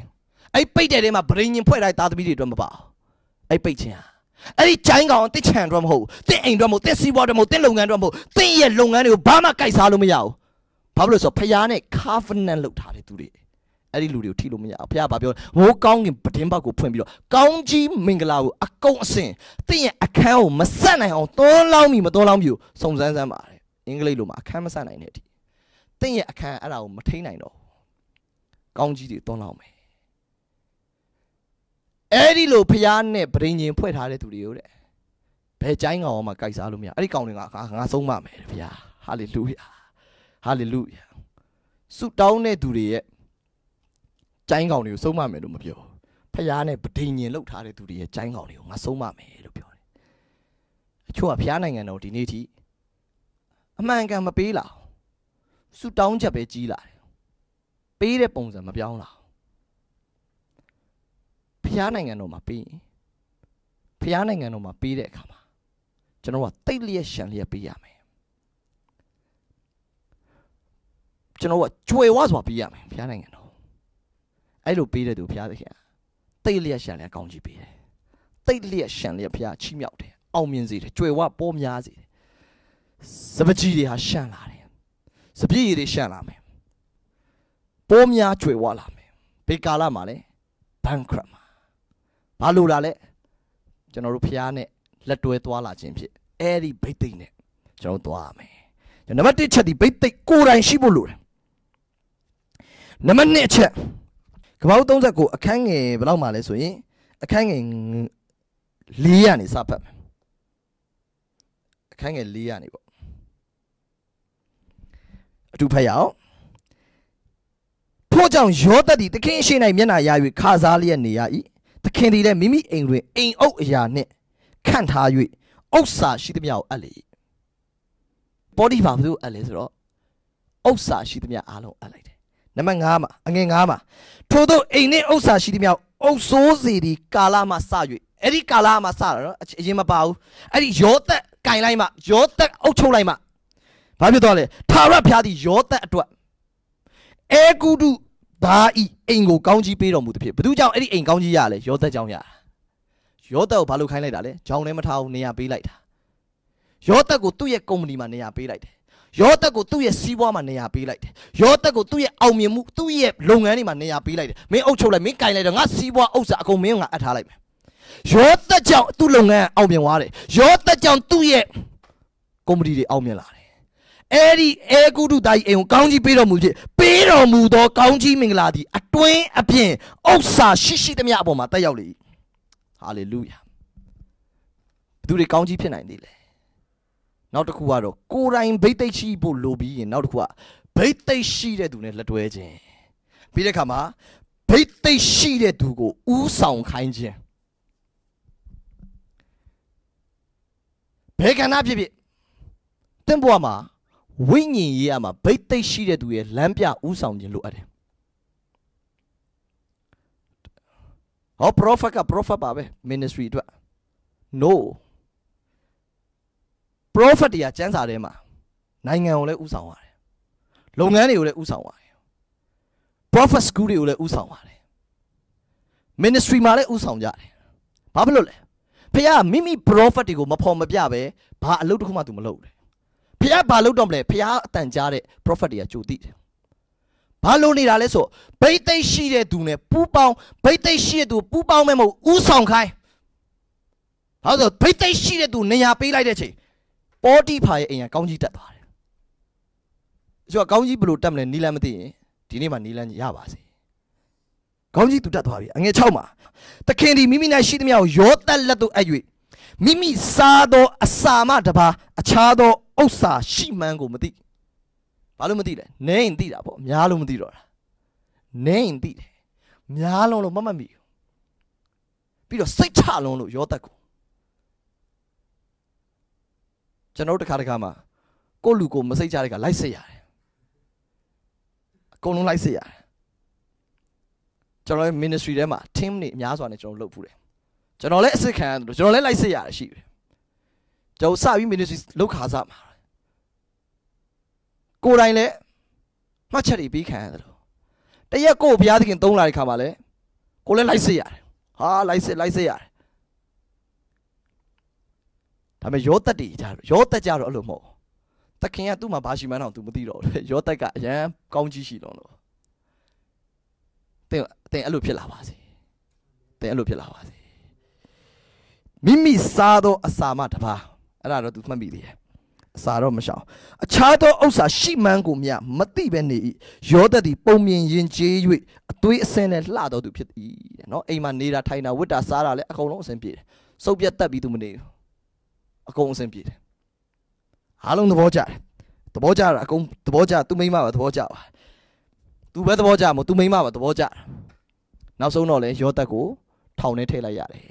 အဲ့ပိတ်တဲ့ထဲမှာဗရိညင်ဖွဲ့ထားတဲ့သားသမီးတွေအတွက်မပါဘူးအဲ့ပိတ်ခြင်းဟာအဲ့ဒီဂျိုင်းကောင်တစ်ချံတော့မဟုတ်ဘူးတစ်အိမ်တော့မဟုတ်တစ်စီးပွားတော့မဟုတ်တစ်လုပ်ငန်းတော့မဟုတ်တစ်ရဲ့လုပ်ငန်းတွေကိုဘာမှကိုက်စားလို့မရဘူးဘာဖြစ်လို့ဆိုတော့ဖခင်နဲ့ covenant လုပ်ထားတဲ့သူတွေအဲ့ဒီလူတွေကိုထိလို့မရဘူးဖခင်ကပြောဝိုးကောင်းကင်ပတင်းပေါက်ကိုဖွင့်ပြီးတော့ကောင်းကြီးမင်္ဂလာကိုအကုန်အစင်တစ်ရဲ့အခန်းကိုမဆက်နိုင်အောင်သွန်းလောင်းမိမသွန်းလောင်းပြီစုံစမ်းစမ်းပါတယ်အင်္ဂလိပ်လိုမှာအခန်းမဆက်နိုင်တဲ့အထိတစ်ရဲ့အခန်းအဲ့ဒါကိုမထိနိုင်တော့ကောင်းကြီးတွေတွန်းလောင်းမယ်အဲ့ဒီလိုဖျားနဲ့ဗရင်ရင်ဖွဲ့ထားတဲ့သူတွေရောတဲ့ဘယ်ကျိုင်းကောင်မှကြိုက်စားလို့မရအဲ့ဒီကောင်တွေကငါဆုံးမမယ်ဗျာဟာလေလုယာဟာလေလုယာဆုတောင်းတဲ့သူတွေရဲ့ကျိုင်းကောင်တွေကိုဆုံးမမယ်လို့မပြောဖျားနဲ့ဗဒိညင်လောက်ထားတဲ့သူတွေရဲ့ကျိုင်းကောင်တွေကိုငါဆုံးမမယ်လို့ပြောတယ်အချို့ကဖျားနိုင်ငံတော်ဒီနေ့ထိအမှန်ကန်မပေးလာဆုတောင်းချက်ပဲကြီးလာတယ်ပေးတဲ့ပုံစံမပြောင်းလာဘုရားနိုင်ငံတော်မှာပေးရင်ဘုရားနိုင်ငံတော်မှာပေးတဲ့အခါမှာကျွန်တော်ကတိတ်လျက်ရှံလျက်ပေးရမယ်ကျွန်တော်ကကြွယ်ဝစွာပေးရမယ်ဘုရားနိုင်ငံတော်အဲ့လိုပေးတဲ့သူဘုရားသခင်တိတ်လျက်ရှံလျက်ကောင်းကြီးပေးတယ်တိတ်လျက်ရှံလျက်ဘုရားချီးမြှောက်တယ်အောင်မြင်စေတယ်ကြွယ်ဝပေါများစေတယ်စပကြီးတွေဟာရှံလာတယ်စပြည့်တွေရှံလာမယ်ပိုးများကျွေဝလာမယ်ဘေကာလမှာလဲ bankrupt မှာဘာလို့လာလဲကျွန်တော်တို့ဖျားနဲ့လက်တွဲသွားလာခြင်းဖြစ်အဲ့ဒီဘိတ်သိက်နဲ့ကျွန်တော်သွားရမယ်ကျွန်တော်နံပါတ်1ချက်ဒီဘိတ်သိက်ကိုယ်တိုင်ရှိဖို့လိုတယ်နံပါတ်2အချက်ကပောက်39အခန်းငယ်ဘယ်လောက်မှလဲဆိုရင်အခန်းငယ်၄ကနေစဖတ်မယ်အခန်းငယ်၄ကနေပေါ့အတူဖတ်ရအောင်ထို့ကြောင့်ယောသတ်သည်သခင်ရှိ၌မျက်နှာရ၍ခါစားလျက်နေရ၏သခင်သည်လည်းမိမိအိမ်တွင်အိမ်အုပ်အရာနှင့်ခန့်ထား၍ဥစ္စာရှိသမျှကိုအပ်လေ၏ပေါ်ဒီဘာဘလို့အပ်လဲဆိုတော့ဥစ္စာရှိသမျှအားလုံးအပ်လိုက်တယ်နံပါတ်5မှာအငယ်5မှာထို့သောအိမ်နှင့်ဥစ္စာရှိသမျှအုပ်စိုးစေသည်ကာလမှစ၍အဲ့ဒီကာလမှစတာနော်အရင်မပါဘူးအဲ့ဒီယောသက်ကင်လိုက်မှယောသက်အုပ်ချုပ်လိုက်မှဘာဖြစ်သွားလဲထာဝရဘုရားသည်ယောသက်အတွက်အဲကုတုဒါဤအိမ်ကိုကောင်းကြီးပေးတော်မူသည်ဖြစ်ဘသူကြောင့်အဲ့ဒီအိမ်ကောင်းကြီးရလဲယောသက်ကြောင့်ရယောသက်ကိုဘာလို့ခိုင်းလိုက်တာလဲကြောင်ထဲမထားဘူးနေရာပေးလိုက်တာယောသက်ကိုသူ့ရဲ့ကုမ္ပဏီမှာနေရာပေးလိုက်တယ်ယောသက်ကိုသူ့ရဲ့စီးပွားမှာနေရာပေးလိုက်တယ်ယောသက်ကိုသူ့ရဲ့အောင်မြင်မှုသူ့ရဲ့လုပ်ငန်းတွေမှာနေရာပေးလိုက်တယ်မင်းအုပ်ချုပ်လိုက်မင်းကင်လိုက်တော့ငါစီးပွားဥစ္စာအကုန်မင်းငါအပ်ထားလိုက်မယ်ယောသက်ကြောင့်သူ့လုပ်ငန်းအောင်မြင်သွားတယ်ယောသက်ကြောင့်သူ့ရဲ့ကုမ္ပဏီတွေအောင်မြင်လာတယ်အဲ့ဒီအေကုတုသားကြီးအိမ်ကိုကောင်းကြီးပေးတော်မူဖြစ်ပေးတော်မူသောကောင်းကြီးမင်္ဂလာသည် အတွင်းအပြင်ဥစ္စာရှိရှိသမျှအပေါ်မှာတက်ရောက်လေ၏ဟာလေလုယာဘသူတွေကောင်းကြီးဖြစ်နိုင်သေးလဲနောက်တစ်ခုကတော့ကိုယ်တိုင်ဘိတ်သိက်ရှိဖို့လိုပြီးရင်နောက်တစ်ခုကဘိတ်သိက်ရှိတဲ့သူနဲ့လက်တွဲခြင်းပြီးတဲ့အခါမှာဘိတ်သိက်ရှိတဲ့သူကိုဥဆောင်ခိုင်းခြင်းဘယ်ကဏ္ဍဖြစ်ဖြစ်တင့်ဘဝမှာဝိညာဉ်ရေးရမှာဗိတ်သိက်ရှိတဲ့သူရဲ့လမ်းပြဥဆောင်ခြင်းလိုအပ်တယ်ဟော prophet က prophet ပါပဲ ministry အတွက် no prophet တွေကစံစာထဲမှာနိုင်ငံကိုလည်းဥဆောင်ရတယ်လုပ်ငန်းတွေကိုလည်းဥဆောင်ရတယ် prophet school တွေကိုလည်းဥဆောင်ရတယ် ministry မှာလည်းဥဆောင်ကြတယ်ဘာဖြစ်လို့လဲဖခင်မိမိ prophet တွေကိုမဖော်မပြပဲဘာအလုပ်တစ်ခုမှသူမလုပ်ဘူးဖះဘာလုပ်တော့မလဲဖះအတန်ကြားတဲ့ prophet တွေကကြိုသိတယ်ဘာလို့နေတာလဲဆိုဘိတ်သိက်ရှိတဲ့သူနဲ့ပူပေါင်းဘိတ်သိက်ရှိတဲ့သူပူပေါင်းမဲ့မဟုတ်ဥဆောင်ခိုင်းဘာလို့ဘိတ်သိက်ရှိတဲ့သူနေရာပေးလိုက်တဲ့ချိန်ပေါ်တိဖာရဲ့အိမ်ကကောင်းကြီးတက်သွားတယ်ကျွန်တော်ကောင်းကြီးဘလို့တက်မလဲနီလန်းမသိရင်ဒီနေ့မှနီလန်းရပါစေကောင်းကြီးသူတက်သွားပြီအငယ်6မှာသခင်ဒီမိမိ၌ရှိသမျှကိုရောတက်လက်သို့အပ်၍မိမိစားသောအစာမတပါအခြားသောဥစ္စာရှိမှန်းကိုမသိဘာလို့မသိလဲနင်းရင်သိတာပေါ့များလို့မသိတော့တာနင်းရင်သိတယ်များလုံးလို့မမှတ်မိဘူးပြီးတော့စိတ်ချလုံးလို့ရောသက်ကိုကျွန်တော်တို့တခါတခါမှာကိုလူကိုမစိတ်ချတဲ့ကလိုက်စစ်ရတယ်အကုန်လုံးလိုက်စစ်ရတယ်ကျွန်တော်ရဲ့ ministry ထဲမှာ team တွေအများစွာနဲ့ကျွန်တော်လုပ်ဖူးတယ်ကျွန်တော်လည်းအစ်စ်ခံရတယ်ကျွန်တော်လည်းလိုက်စစ်ရတယ်ရှိတယ်ကျွန်တော်စပြီး ministry လုပ်ခါစားမှာကိုယ်တိုင်လည်းမှတ်ချက်တွေပြီးခံရတယ်လို့တရက်ကိုဘုရားသခင်သုံးလာတဲ့ခါမှာလည်းကိုလည်းလိုက်စစ်ရတယ်ဟာလိုက်စစ်လိုက်စစ်ရတယ်ဒါပေမဲ့ယောသက်တွေကြတော့ယောသက်ကြတော့အဲ့လိုမဟုတ်သခင်ကသူ့မှာဘာရှိမှန်းတော့ तू မသိတော့ဘူးယောသက်ကအရန်ကောင်းကြီးရှိလုံးလို့တင်တင်အဲ့လိုဖြစ်လာပါစေတင်အဲ့လိုဖြစ်လာပါစေမိမိစားသောအစာမှတပါအဲ့ဒါတော့ तू မှတ်မိသေးတယ်စာတော့မရှောင်အခြားသောဥစ္စာရှိမှန်းကိုမြမသိပဲနေ၏ယောသသည်ပုံမြင်ရင်ကျေး၍အသွေးအဆင်းနဲ့လှတော်သူဖြစ်၏တဲ့နော်အိမ်မှာနေတာထိုင်တာဝတ်တာစားတာလည်းအကုန်လုံးအဆင်ပြေတယ်စုပ်ပြတ်တက်ပြီးသူမနေဘူးအကုန်အဆင်ပြေတယ်အားလုံးသဘောကျတယ်သဘောကျတာအကုန်သဘောကျသူမိမပါသဘောကျပါသူပဲသဘောကျမို့သူမိမပါသဘောကျနောက်ဆုံးတော့လေယောသက်ကိုထောင်ထဲထည့်လိုက်ရတယ်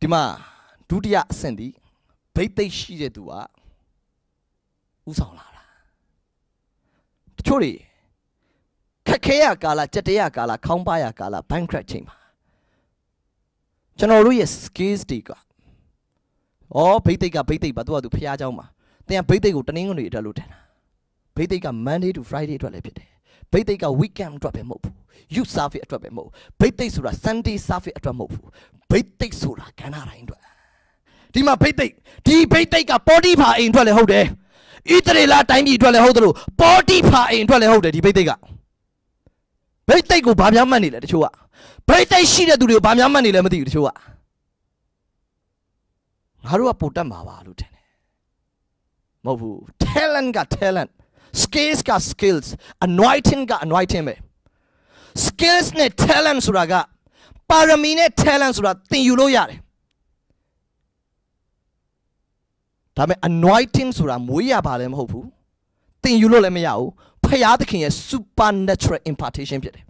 ဒီမှာဒုတိယအဆင့်သည်ဘိတ်သိက်ရှိတဲ့သူကဥဆောင်လာတာတချို့တွေခက်ခဲရကာလကြက်တရကာလခေါင်းပါရကာလ bankrupt ချိန်မှာကျွန်တော်တို့ရဲ့ skills တွေကဩဘိတ်သိက်ကဘိတ်သိက်ပါသူကသူဖျားเจ้าမှာသင်ကဘိတ်သိက်ကိုတနင်္ဂနွေအတွက်လို့ထင်တာဘိတ်သိက်က Monday to Friday အတွက်လည်းဖြစ်တယ်ဘိတ်သိက်က weekend အတွက်ပဲမဟုတ်ဘူး youth service အတွက်ပဲမဟုတ်ဘူးဘိတ်သိက်ဆိုတာ Sunday service အတွက်မဟုတ်ဘူးဘိတ်သိက်ဆိုတာကဏ္ဍတိုင်းအတွက်ဒီမှာဖိတ်သိက်ဒီဖိတ်သိက်ကပေါတိဖာအိမ်ထွက်လဲဟုတ်တယ်ဣတရေလတိုင်းပြည်ထွက်လဲဟုတ်တယ်လို့ပေါတိဖာအိမ်ထွက်လဲဟုတ်တယ်ဒီဖိတ်သိက်ကဖိတ်သိက်ကိုဘာများမှတ်နေလဲတချို့ကဖိတ်သိက်ရှိတဲ့သူတွေကိုဘာများမှတ်နေလဲမသိဘူးတချို့ကငါတို့ကပိုတက်မှာပါလို့ထင်တယ်မဟုတ်ဘူး talent က talent skills က skills anointing က anointing ပဲ skills နဲ့ talent ဆိုတာကပါရမီနဲ့ talent ဆိုတာသင်ယူလို့ရတယ်ဒါပေမဲ့ anointing ဆိုတာမွေးရပါလည်းမဟုတ်ဘူးသင်ယူလို့လည်းမရဘူးဖရာသခင်ရဲ့ supernatural impartation ဖြစ်တယ်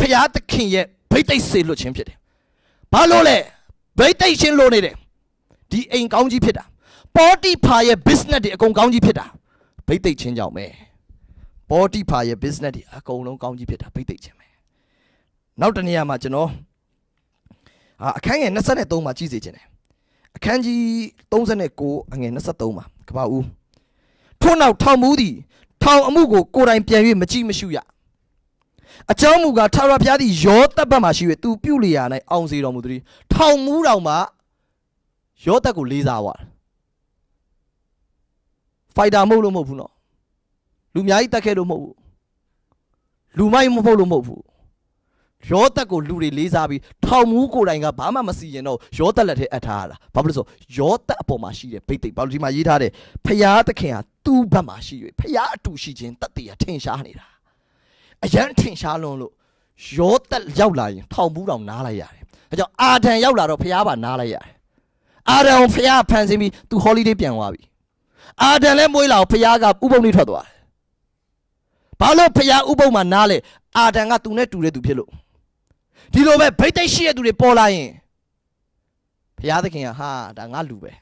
ဖရာသခင်ရဲ့ဗိတ်သိက်စေလွတ်ခြင်းဖြစ်တယ်ဘာလို့လဲဗိတ်သိက်ခြင်းလို့နေတယ်ဒီအိမ်ကောင်းကြီးဖြစ်တာပေါ်တီဖာရဲ့ business တွေအကုန်ကောင်းကြီးဖြစ်တာဗိတ်သိက်ခြင်းကြောင့်ပဲပေါ်တီဖာရဲ့ business တွေအကုန်လုံးကောင်းကြီးဖြစ်တာဗိတ်သိက်ခြင်းပဲနောက်တနေ့မှာကျွန်တော်အခန်းငယ်23မှာကြည့်စေခြင်းတယ်အခန်းကြီး39အငယ်23မှာကပ္ပဦးထို့နောက်ထောင်မူးသည်ထောင်အမှုကိုကိုယ်တိုင်ပြန်၍မကြည့်မရှုရအကြောင်းမူကားထာဝရဘုရားသည်ယောသပ်ဘက်မှရှိ၍သူပြုလျာ၌အောင်စေတော်မူသည်ထောင်မူးတော်မှာယောသပ်ကိုလေးစားသွားတယ်ဖိုက်တာမဟုတ်လို့မဟုတ်ဘူးနော် လူအများကြီးတက်ခဲ့လို့မဟုတ်ဘူးလူမိုက်မဟုတ်လို့မဟုတ်ဘူးရောသက်ကိုလူတွေလေးစားပြီးထောင်မူးကိုယ်တိုင်ကဘာမှမစီရင်တော့ရောသက်လက်ထဲအပ်ထားရတာဘာဖြစ်လို့ဆိုရောသက်အပေါ်မှာရှိတဲ့ဘိတ်သိက်ဘာလို့ဒီမှာရေးထားတယ်ဖရာသခင်ဟာသူ့ဘက်မှာရှိ၍ဖရာအတူရှိခြင်းတတ်တည်ရထင်ရှားနေတာအရန်ထင်ရှားလွန်းလို့ရောသက်ရောက်လာရင်ထောင်မူးတော့နားလိုက်ရတယ်အဲကြောင့်အာဒံရောက်လာတော့ဖရာပါနားလိုက်ရတယ်အာဒံကိုဖရာဖန်ဆင်းပြီးသူဟောလိဒေးပြန်သွားပြီအာဒံလည်းမွေးလာတော့ဖရာကဥပုံနေထွက်သွားတယ်ဘာလို့ဖရာဥပုံမှာနားလဲအာဒံကသူနဲ့တူတဲ့သူဖြစ်လို့ဒီလိုပဲဗိတ်သိက်ရှိတဲ့သူတွေပေါ်လာရင်ဘုရားသခင်ကဟာဒါငါလူပဲ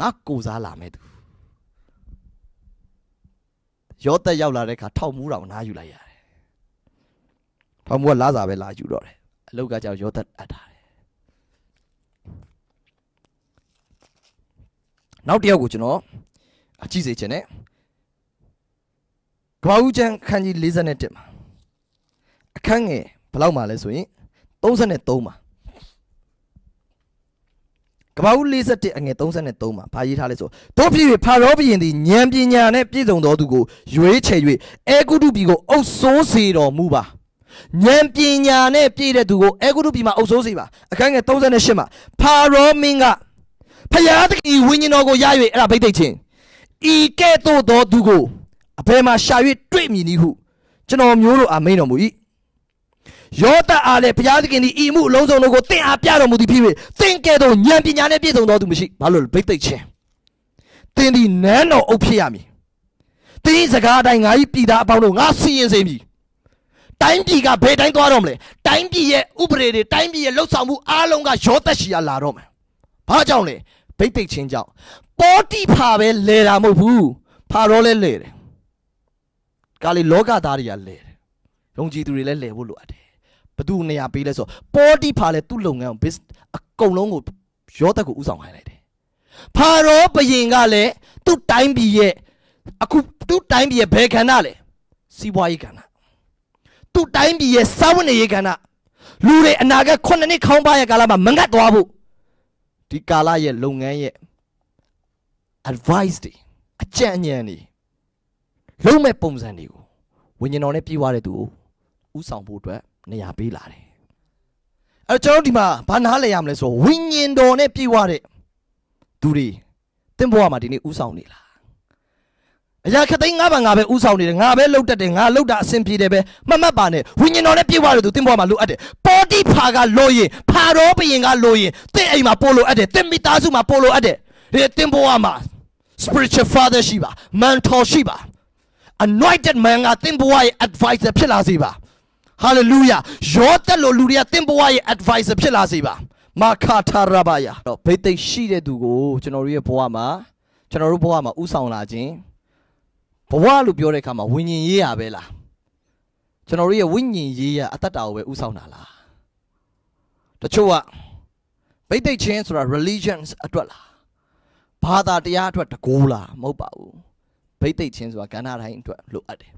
ငါကိုစားလာမဲ့သူရောသက်ရောက်လာတဲ့ခါထောက်မူးတော်နားယူလိုက်ရတယ်ထောက်မူးကလာစားပဲလာယူတော့တယ်အလောက်ကကြောက်ရောသက်အပ်တာနောက်တစ်ယောက်ကိုကျွန်တော်ကြည့်စေချင်တယ်ကဘာဦးကျမ်းခန်းကြီး51မှာအခန်းငယ်ဘယ်လောက်မှာလဲဆိုရင်33မှာကပ္ပဦး41အငယ်33မှာဗာရေးထားလဲဆိုတို့ဖြစ်၍ဖာရောဘုရင်သည်ဉာဏ်ပညာနှင့်ပြည့်စုံသောသူကိုရွေးချယ်၍အဲကုတုပြည်ကိုအုပ်ဆိုးစေတော်မူပါဉာဏ်ပညာနဲ့ပြည့်တဲ့သူကိုအဲကုတုပြည်မှာအုပ်ဆိုးစေပါအခန်းငယ်38မှာဖာရောမင်းကဖျားသခင်ဝိညာဉ်တော်ကိုရ၍အဲ့ဒါဗိသိက်ချင်းဤကဲ့သို့သောသူကိုအဘယ်မှာရှာ၍တွေ့မည်နည်းဟုကျွန်တော်မျိုးတို့အာမိန်တော်မူ၏ယောသအားလည်းဘုရားသခင်သည်ဤမှုအလုံးစုံတို့ကိုသင်အားပြတော်မူသည်ဖြစ်၍သင်ကဲ့သို့ဉာဏ်ပညာနှင့်ပြည့်စုံတော်သူမရှိဘာလို့လဲဘိတ်သိက်ခြင်းသင်သည်နန်းတော်အုပ်ဖြစ်ရမည်သင်စကားတိုင်းငါဤပြည်သားအပေါင်းတို့ငါစီရင်စေမည်တိုင်းပြည်ကဘယ်တိုင်းသွားတော့မလဲတိုင်းပြည်ရဲ့ဥပဒေတွေတိုင်းပြည်ရဲ့လှုပ်ဆောင်မှုအားလုံးကရောသက်ရှိရလာတော့မယ်ဘာကြောင့်လဲဗိတ်သိက်ချင်းကြောင့်ပေါတိဖာပဲလဲတာမဟုတ်ဘူးဖာရောလဲလဲတယ်ကာလီလောကသားတွေကလဲတယ်ယုံကြည်သူတွေလည်းလဲဖို့လိုအပ်တယ်ဘသူနေရာပေးလဲဆိုပေါ်တီဖာလဲသူ့လုပ်ငန်းကို biz အကုန်လုံးကိုရောသက်ကိုဥဆောင်ခိုင်းလိုက်တယ်ဖာရောဘယင်ကလည်းသူ့တိုင်းပြည်ရဲ့အခုသူ့တိုင်းပြည်ရဲ့ဘယ်ခန္ဓာလဲစီးပွားရေးခန္ဓာသူ့တိုင်းပြည်ရဲ့စာဝန်ရေးခန္ဓာလူတွေအနာဂတ်ခုနှစ်နှစ်ခေါင်းပါရဲ့ကာလမှာမငတ်သွားဖို့ဒီကာလရဲ့လုပ်ငန်းရဲ့ advice တွေအကြံဉာဏ်တွေလုံးမဲ့ပုံစံတွေကိုဝိညာဉ်တော်နဲ့ပြေးွားတဲ့သူကိုဥဆောင်ဖို့အတွက်နေရာပေးလာတယ်အဲ့တော့ကျွန်တော်ဒီမှာဘာနားလဲရမလဲဆိုတော့ဝိညာဉ်တော်နဲ့ပြည့်ဝတဲ့သူတွေတင့်ဘဝမှာဒီနေ့ဥဆောင်နေလားအရာခသိန်းငါဘာငါပဲဥဆောင်နေတယ်ငါပဲလှုပ်တတ်တယ်ငါလှုပ်တာအဆင်ပြေတယ်ပဲမှတ်မှတ်ပါနဲ့ဝိညာဉ်တော်နဲ့ပြည့်ဝတဲ့သူတင့်ဘဝမှာလိုအပ်တယ်ပေါ်တိဖာကလိုရင်ဖာရောဘရင်ကလိုရင်တင့်အိမ်မှာပို့လိုအပ်တယ်တင့်မိသားစုမှာပို့လိုအပ်တယ်ဒီတင့်ဘဝမှာ spiritual father ရှိပါ mentor ရှိပါ anointed man ကသင်ဘဝရဲ့ advisor ဖြစ်လာစေပါဟာလေလုယာယောသက်လိုလူတွေကသင်ဘဝရဲ့ advisor ဖြစ်လာစေပါမာခါထာရဘာယာတော့ဘိသိက်ရှိတဲ့သူကိုကျွန်တော်တို့ရဲ့ဘဝမှာကျွန်တော်တို့ဘဝမှာဥဆောင်လာခြင်းဘဝလို့ပြောတဲ့အခါမှာဝိညာဉ်ရေးရပဲလားကျွန်တော်တို့ရဲ့ဝိညာဉ်ရေးရအတ္တတာကိုပဲဥဆောင်တာလားတချို့ကဘိသိက်ချင်းဆိုတာ religions အတွက်လားဘာသာတရားအတွက်တကိုးလားမဟုတ်ပါဘူးဘိသိက်ချင်းဆိုတာကဏ္ဍတိုင်းအတွက်လိုအပ်တယ်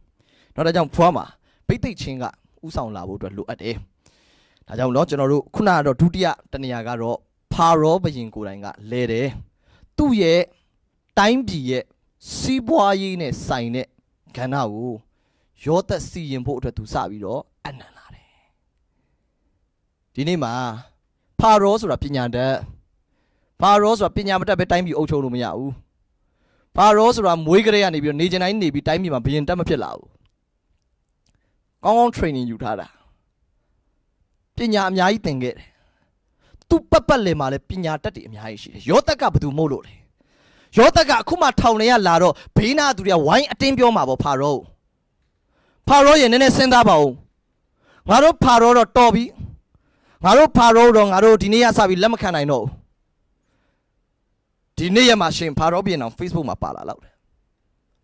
နောက်တစ်ကြောင့်ဘဝမှာဘိသိက်ချင်းကဥဆောင်လာဖို့အတွက်လိုအပ်တယ်။ဒါကြောင့်เนาะကျွန်တော်တို့ခုနကတော့ဒုတိယတနေရာကတော့ဖာရောဘရင်ကိုယ်တိုင်ကလဲတယ်။သူ့ရဲ့တိုင်းပြည်ရဲ့စီးပွားရေးနဲ့ဆိုင်တဲ့ကဏ္ဍကိုရောသက်စီရင်ဖို့အတွက်သူစပြီးတော့အနန္လာတယ်။ဒီနေ့မှာဖာရောဆိုတာပညာတတ်ဖာရောဆိုတာပညာမတတ်ပဲတိုင်းပြည်အုပ်ချုပ်လို့မရဘူး။ဖာရောဆိုတာမွေးကလေးကနေပြီးတော့နေကျင်တိုင်းနေပြီးတိုင်းပြည်မှာဘရင်တက်မဖြစ်လာဘူးကောင်းကောင်း training ယူထားတာပညာအများကြီးသင်ခဲ့တယ်သူပတ်ပတ်လည်မှာလည်းပညာတတ်တွေအများကြီးရှိတယ်ယောသက်ကဘာသူမို့လို့လဲယောသက်ကအခုမှထောင်ထဲကလာတော့ဘေးနာသူတွေကဝိုင်းအတင်းပြောမှာပေါ့ဖာရောဖာရောရဲ့နည်းနည်းစဉ်းစားပါဦးငါတို့ဖာရောတော့တော်ပြီငါတို့ဖာရောတော့ငါတို့ဒီနေ့ရစပြီးလက်မခံနိုင်တော့ဘူးဒီနေ့ရမှာရှင်ဖာရောပြင်အောင် Facebook မှာပါလာလောက်တယ်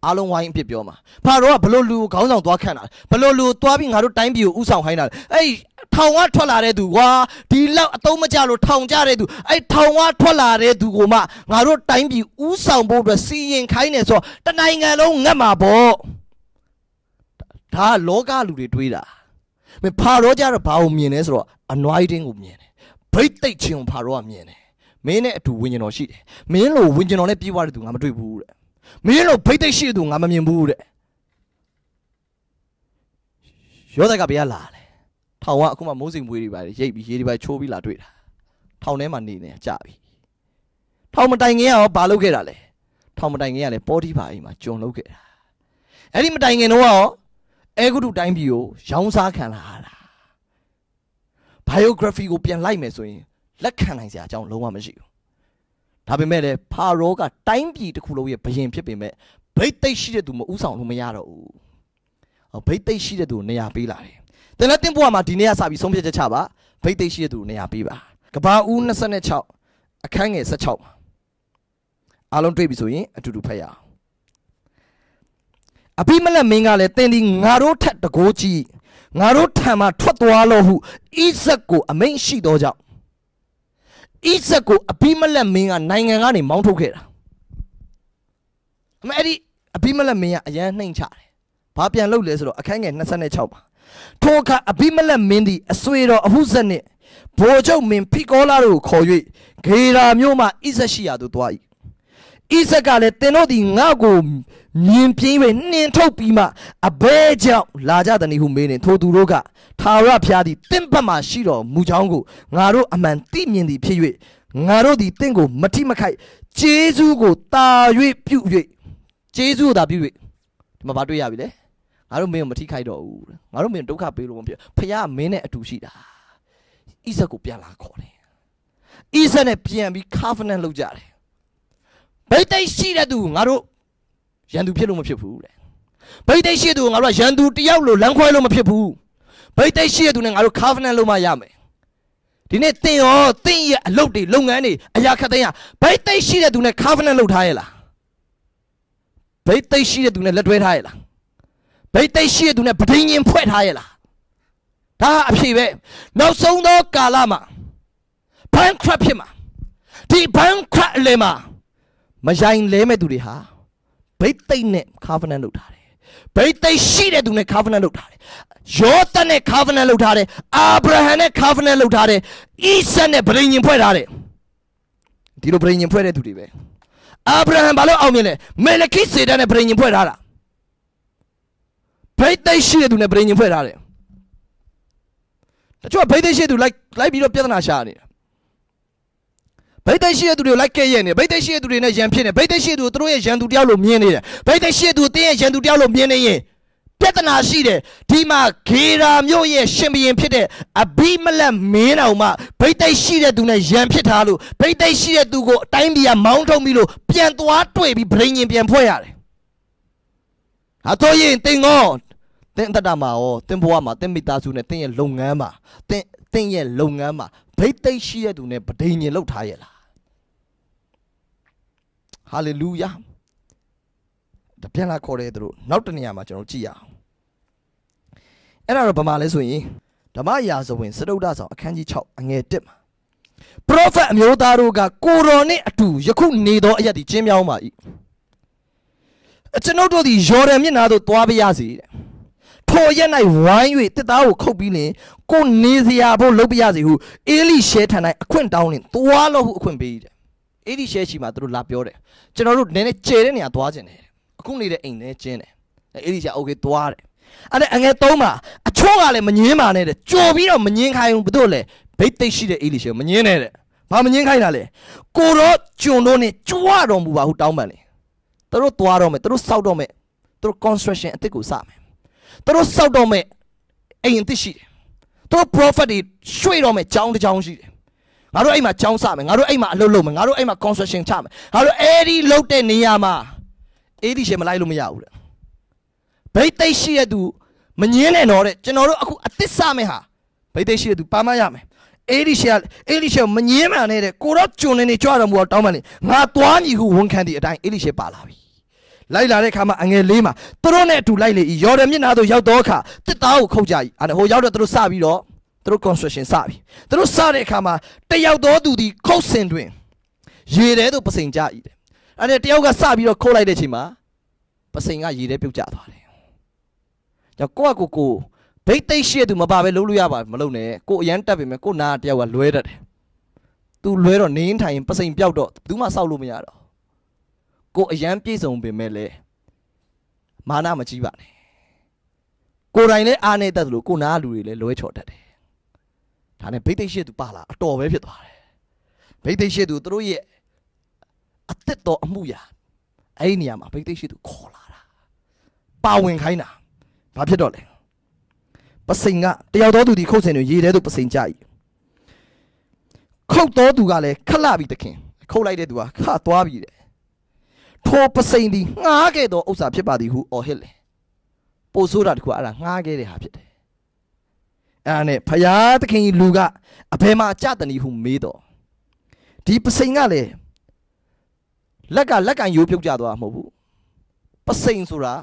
အားလုံးဝိုင်းအဖြစ်ပြောမှာဖာရောကဘလို့လူကိုခေါင်းဆောင်သွားခန့်တာဘလို့လူသွားပြီးငါတို့တိုင်းပြည်ကိုဥဆောင်ခိုင်းတာအဲ့ထောင်ကထွက်လာတဲ့သူကွာဒီလောက်အတုံးမကြလို့ထောင်ကြတဲ့သူအဲ့ထောင်ကထွက်လာတဲ့သူကိုမှငါတို့တိုင်းပြည်ဥဆောင်ဖို့အတွက်စီရင်ခိုင်းနေဆိုတနိုင်ငံလုံးငတ်မှာပေါ့ဒါကလောကလူတွေတွေးတာမင်းဖာရောကြတော့ဘာကိုမြင်လဲဆိုတော့ anointing ကိုမြင်တယ်ဘိတ်သိက်ခြင်းကိုဖာရောကမြင်တယ်မင်းနဲ့အတူဝิญဉတော်ရှိတယ်မင်းလိုဝิญဉတော်နဲ့ပြေးသွားတဲ့သူငါမတွေ့ဘူးတဲ့မင်းတို့ဖိတ်သိက်ရှိသူငါမမြင်ဘူးတဲ့ယောသက်ကဘယ်ကလာလဲထောင်ကအခုမှမိုးစိမ်မွေးတွေပါရိတ်ပြီးရေတွေပါချိုးပြီးလာတွေ့တာထောင်ထဲမှာနေနေကြပြီထောင်မတိုင်ခင်ကရောဘာလုပ်ခဲ့တာလဲထောင်မတိုင်ခင်ကလည်းပေါ်တီပါအိမ်မှာကျွန်လုပ်ခဲ့တာအဲ့ဒီမတိုင်ခင်တော့ရောအဲဂုတုတိုင်းပြည်ကိုရောင်းစားခံလာတာ biography ကိုပြန်လိုက်မယ်ဆိုရင်လက်ခံနိုင်စရာအကြောင်းလုံးဝမရှိဘူးဒါပေမဲ့လည်းဖာရောကတိုင်းပြည်တစ်ခုလုံးရဲ့ဘရင်ဖြစ်ပေမဲ့ဗိတ်သိက်ရှိတဲ့သူမဥဆောင်လို့မရတော့ဘူး။ဗိတ်သိက်ရှိတဲ့သူနေရာပေးလာတယ်။သင်လည်းတင်ပေါ်မှာဒီနေ့ကစပြီးဆုံးဖြတ်ချက်ချပါဗိတ်သိက်ရှိတဲ့သူနေရာပေးပါ။ကဘာဦး26အခန်းငယ်16မှာအားလုံးတွေ့ပြီဆိုရင်အတူတူဖတ်ရအောင်။အဘိမလက်မင်းကလည်းတင်ဒီငါတို့ထက်တကိုးကြီးငါတို့ထံမှထွက်သွားလို့ဟုဣဇက်ကိုအမိန့်ရှိသောကြောင့်အိဇက်ကိုအဘိမလက်မင်းကနိုင်ငံကနေမောင်းထုတ်ခဲ့တာအမေအဲ့ဒီအဘိမလက်မင်းကအရန်နှိမ်ချတယ်ဘာပြန်လုပ်လဲဆိုတော့အခန်းငယ်26ပါထိုအခါအဘိမလက်မင်းသည်အဆွေတော်အဟုဇက်နှင့်ဗိုလ်ချုပ်မင်းဖိကောလာတို့ကိုခေါ်၍ဂေရာမြို့မှအိဇက်ရှိရာသို့သွား၏ဣဇက်ကလည်းသင်တို့သည်ငါ့ကို မြင်ပြင်း၍နှင်ထုတ်ပြီးမှအဘဲကြောင့်လာကြသည်ဟုမေးနေထိုသူတို့ကထာဝရဘုရားသည်သင်ဘက်မှရှိတော်မူကြောင်းကိုငါတို့အမှန်သိမြင်သည်ဖြစ်၍ငါတို့သည်သင်ကိုမထိမခိုက်ဂျေဇူးကိုတာ၍ပြု၍ဂျေဇူးကိုတာပြု၍ဒီမှာဘာတွေ့ရပြီလဲငါတို့မင်းကိုမထိခိုက်တော့ဘူးငါတို့မင်းဒုက္ခပေးလို့မဖြစ်ဘုရားမင်းနဲ့အတူရှိတာဣဇက်ကိုပြန်လာခေါ်တယ်ဣဇက်နဲ့ပြန်ပြီး covenant လုပ်ကြတယ်ဘိတ်သိက်ရှိတဲ့သူငါတို့ရန်သူဖြစ်လို့မဖြစ်ဘူးတဲ့ဘိတ်သိက်ရှိတဲ့သူငါတို့ကရန်သူတယောက်လို့လမ်းခွဲလို့မဖြစ်ဘူးဘိတ်သိက်ရှိတဲ့သူနဲ့ငါတို့ covenant လုပ်မှရမယ်ဒီနေ့သင်ရောသင်ရဲ့အလုပ်တွေလုပ်ငန်းတွေအရာခက်သိမ်းရဘိတ်သိက်ရှိတဲ့သူနဲ့ covenant လုပ်ထားရဲ့လားဘိတ်သိက်ရှိတဲ့သူနဲ့လက်တွဲထားရဲ့လားဘိတ်သိက်ရှိတဲ့သူနဲ့ပဋိညာဉ်ဖွဲ့ထားရဲ့လားဒါအဖြေပဲနောက်ဆုံးသောကာလမှာ bankrupt ဖြစ်မှာဒီ bankrupt အလယ်မှာမရိုင်လဲမဲ့သူတွေဟာဘိတ်သိမ့်နဲ့ covenant လုပ်ထားတယ်ဘိတ်သိမ့်ရှိတဲ့သူနဲ့ covenant လုပ်ထားတယ်ယောသနဲ့ covenant လုပ်ထားတယ်အာဗြဟံနဲ့ covenant လုပ်ထားတယ်ဣဇက်နဲ့ဗြိဉ္ဉ်ဖွဲ့ထားတယ်ဒီလိုဗြိဉ္ဉ်ဖွဲ့တဲ့သူတွေပဲအာဗြဟံဘာလို့အောင်မြင်လဲမေလခိစေတန်နဲ့ဗြိဉ္ဉ်ဖွဲ့ထားတာဘိတ်သိမ့်ရှိတဲ့သူနဲ့ဗြိဉ္ဉ်ဖွဲ့ထားတယ်တချို့ဘိတ်သိမ့်ရှိတဲ့သူလိုက်လိုက်ပြီးတော့ပြဿနာရှာနေတာဗိတ်သိက်ရှိတဲ့သူတွေကိုလိုက်ကဲ့ရဲ့နေဗိတ်သိက်ရှိတဲ့သူတွေနဲ့ရန်ဖြစ်နေဗိတ်သိက်ရှိတဲ့သူတို့ရဲ့ရန်သူတယောက်လို့မြင်နေတယ်ဗိတ်သိက်ရှိတဲ့သူတင်းရဲ့ရန်သူတယောက်လို့မြင်နေရင်ပြဿနာရှိတယ်ဒီမှာဂေရာမြို့ရဲ့ရှင်ဘရင်ဖြစ်တဲ့အဘိမလက်မင်းတော်မှဗိတ်သိက်ရှိတဲ့သူနဲ့ရန်ဖြစ်ထားလို့ဗိတ်သိက်ရှိတဲ့သူကိုအတိုင်းပြည်ကမောင်းထုတ်ပြီးလို့ပြန်သွားတွေ့ပြီးဗြိဉ္ဉ်ပြန်ဖွဲ့ရတယ်ဟာတော့ရင်တင်ကောတင်တတမှာရောတင်ဘွားမှာတင်မိသားစုနဲ့တင်ရဲ့လုပ်ငန်းမှာတင်တင်ရဲ့လုပ်ငန်းမှာဗိတ်သိက်ရှိတဲ့သူနဲ့ဗြိဉ္ဉ်လောက်ထားရဲ့လားဟာလေလုယာတပြန်လာခေါ်တယ်သူတို့နောက်တနေရာမှာကျွန်တော်ကြည့်ရအောင်အဲ့ဒါတော့ဘာမှလဲဆိုရင်ဓမ္မရာဇဝင်စတုဒ္ဒဆောင်အခန်းကြီး6အငယ်1မှာပရောဖက်အမျိုးသားတို့ကကိုတော်နှင့်အတူယခုနေသောအရာဒီကျင်းမြောင်းပါ၏အကျွန်ုပ်တို့သည်ယော်ဒန်မြစ်နာသို့သွားပါရစေတဲ့ထိုရက်၌ဝိုင်း၍တစ်သားကိုခုတ်ပြီးလင်ကိုနေစရာဖို့လုပ်ပါရစေဟုအေလိရှဲထံ၌အခွင့်တောင်းလင်သွားလို့ဟုအခွင့်ပေး၏တဲ့အဲ့ဒီ share ချီမှာသူတို့လာပြောတယ်ကျွန်တော်တို့နည်းနည်းကျဲတဲ့နေရာသွားကျင်တယ်အခုနေတဲ့အိမ်နဲ့ကျင်းတယ်အဲ့ဒီကျ okay သွားတယ်အဲ့ဒါအငယ်သုံးမှာအချို့ကလည်းမငင်းပါနဲ့တဲ့ကြော်ပြီးတော့မငင်းခိုင်းဘူးဘတို့လေဘိတ်သိရှိတဲ့အေလိရှေမငင်းနဲ့တဲ့ဘာမငင်းခိုင်းတာလဲကိုတော့ကျွန်တို့ ਨੇ ကြွတော်မူပါဟုတောင်းပန်လေသူတို့သွားတော့မယ်သူတို့စောက်တော့မယ်သူတို့ construction အစ်စ်ကိုစမယ်သူတို့စောက်တော့မယ်အိမ်အစ်စ်ရှိတယ်သူတို့ prophet တွေရွှေ့တော့မယ်ကြောင်းတစ်ကြောင်းရှိတယ်ငါတို့အဲ့မှာကြောင်းစမယ်ငါတို့အဲ့မှာအလုပ်လုပ်မယ်ငါတို့အဲ့မှာ construction ချမယ်ငါတို့အဲ့ဒီလုပ်တဲ့နေရာမှာအဲ့ဒီရှင်မလိုက်လို့မရဘူးတဲ့ဘိတ်သိက်ရှိရသူမငင်းနဲ့တော့တဲ့ကျွန်တော်တို့အခုအသစ်စမယ်ဟာဘိတ်သိက်ရှိရသူပါမရမယ်အဲ့ဒီရှင်အဲ့ဒီရှင်မငင်းမှန်နဲ့တဲ့ကိုတော့ကျွန်နေနေကြွတော်မူတော့တောင်းပန်လေငါသွားညီဟုဝန်ခံသည့်အတိုင်းအဲ့ဒီရှင်ပါလာပြီလိုက်လာတဲ့ခါမှာအငယ်လေးမှာသူတို့နဲ့အတူလိုက်လေဤယော်ဒန်မြစ်နာသို့ရောက်တော့အခါတစ်သားကိုခုတ်ကြဤအဲ့ဟိုရောက်တော့သူတို့စပြီးတော့သူတို့ construction စပြီသူတို့စတဲ့အခါမှာတယောက်သောသူသည်ခုတ်ဆင်တွင်ရေထဲသို့ပစိန်ကြ၏တဲ့အဲ့ဒါတယောက်ကစပြီးတော့ခုတ်လိုက်တဲ့အချိန်မှာပစိန်ကရေထဲပြုတ်ကျသွားတယ်ကြောင့်ကိုကကိုကိုဒိတ်သိရှိတဲ့သူမပါပဲလုံးလို့ရပါမလုံးနဲ့ကိုအရန်တက်ပေမဲ့ကိုနာတယောက်ကလွဲတတ်တယ်သူလွဲတော့နင်းထိုင်ပစိန်ပြောက်တော့ဘူးမှစောက်လို့မရတော့ကိုအရန်ပြေဆုံးပေမဲ့လေမာနမကြီးပါနဲ့ကိုယ်တိုင်လည်းအားနေတတ်သလိုကိုနာလူတွေလည်းလွဲချော်တတ်တယ်ဒါနဲ့ဗိသိက်ရှိသူပါလာအတော်ပဲဖြစ်သွားတယ်ဗိသိက်ရှိသူတို့ရဲ့အသက်တော်အမှုရာအဲ့ဒီနေရာမှာဗိသိက်ရှိသူခေါ်လာတာပါဝင်ခိုင်းတာဘာဖြစ်တော့လဲပစိန်ကတယောက်သောသူဒီခုတ်စင်တွေရေထဲသို့ပစိန်ကြ၏ခုတ်သောသူကလည်းခက်လာပြီတခင်ခုတ်လိုက်တဲ့သူကခသွားပြီတဲ့ထိုပစိန်သည်ငှားခဲ့သောဥစ္စာဖြစ်ပါသည်ဟုအော်ဟစ်လေပို့ဆိုးတာတခုအဲ့ဒါငှားခဲ့တဲ့ဟာဖြစ်တယ်အဲနဲ့ဖရာသခင်လူကအဘယ်မှာ ကြတနီဟုမေးတော့ဒီပစိန်ကလည်းလက်ကလက်ကင်ရိုးပြုတ်ကြသွားမှာမဟုတ်ဘူးပစိန်ဆိုတာ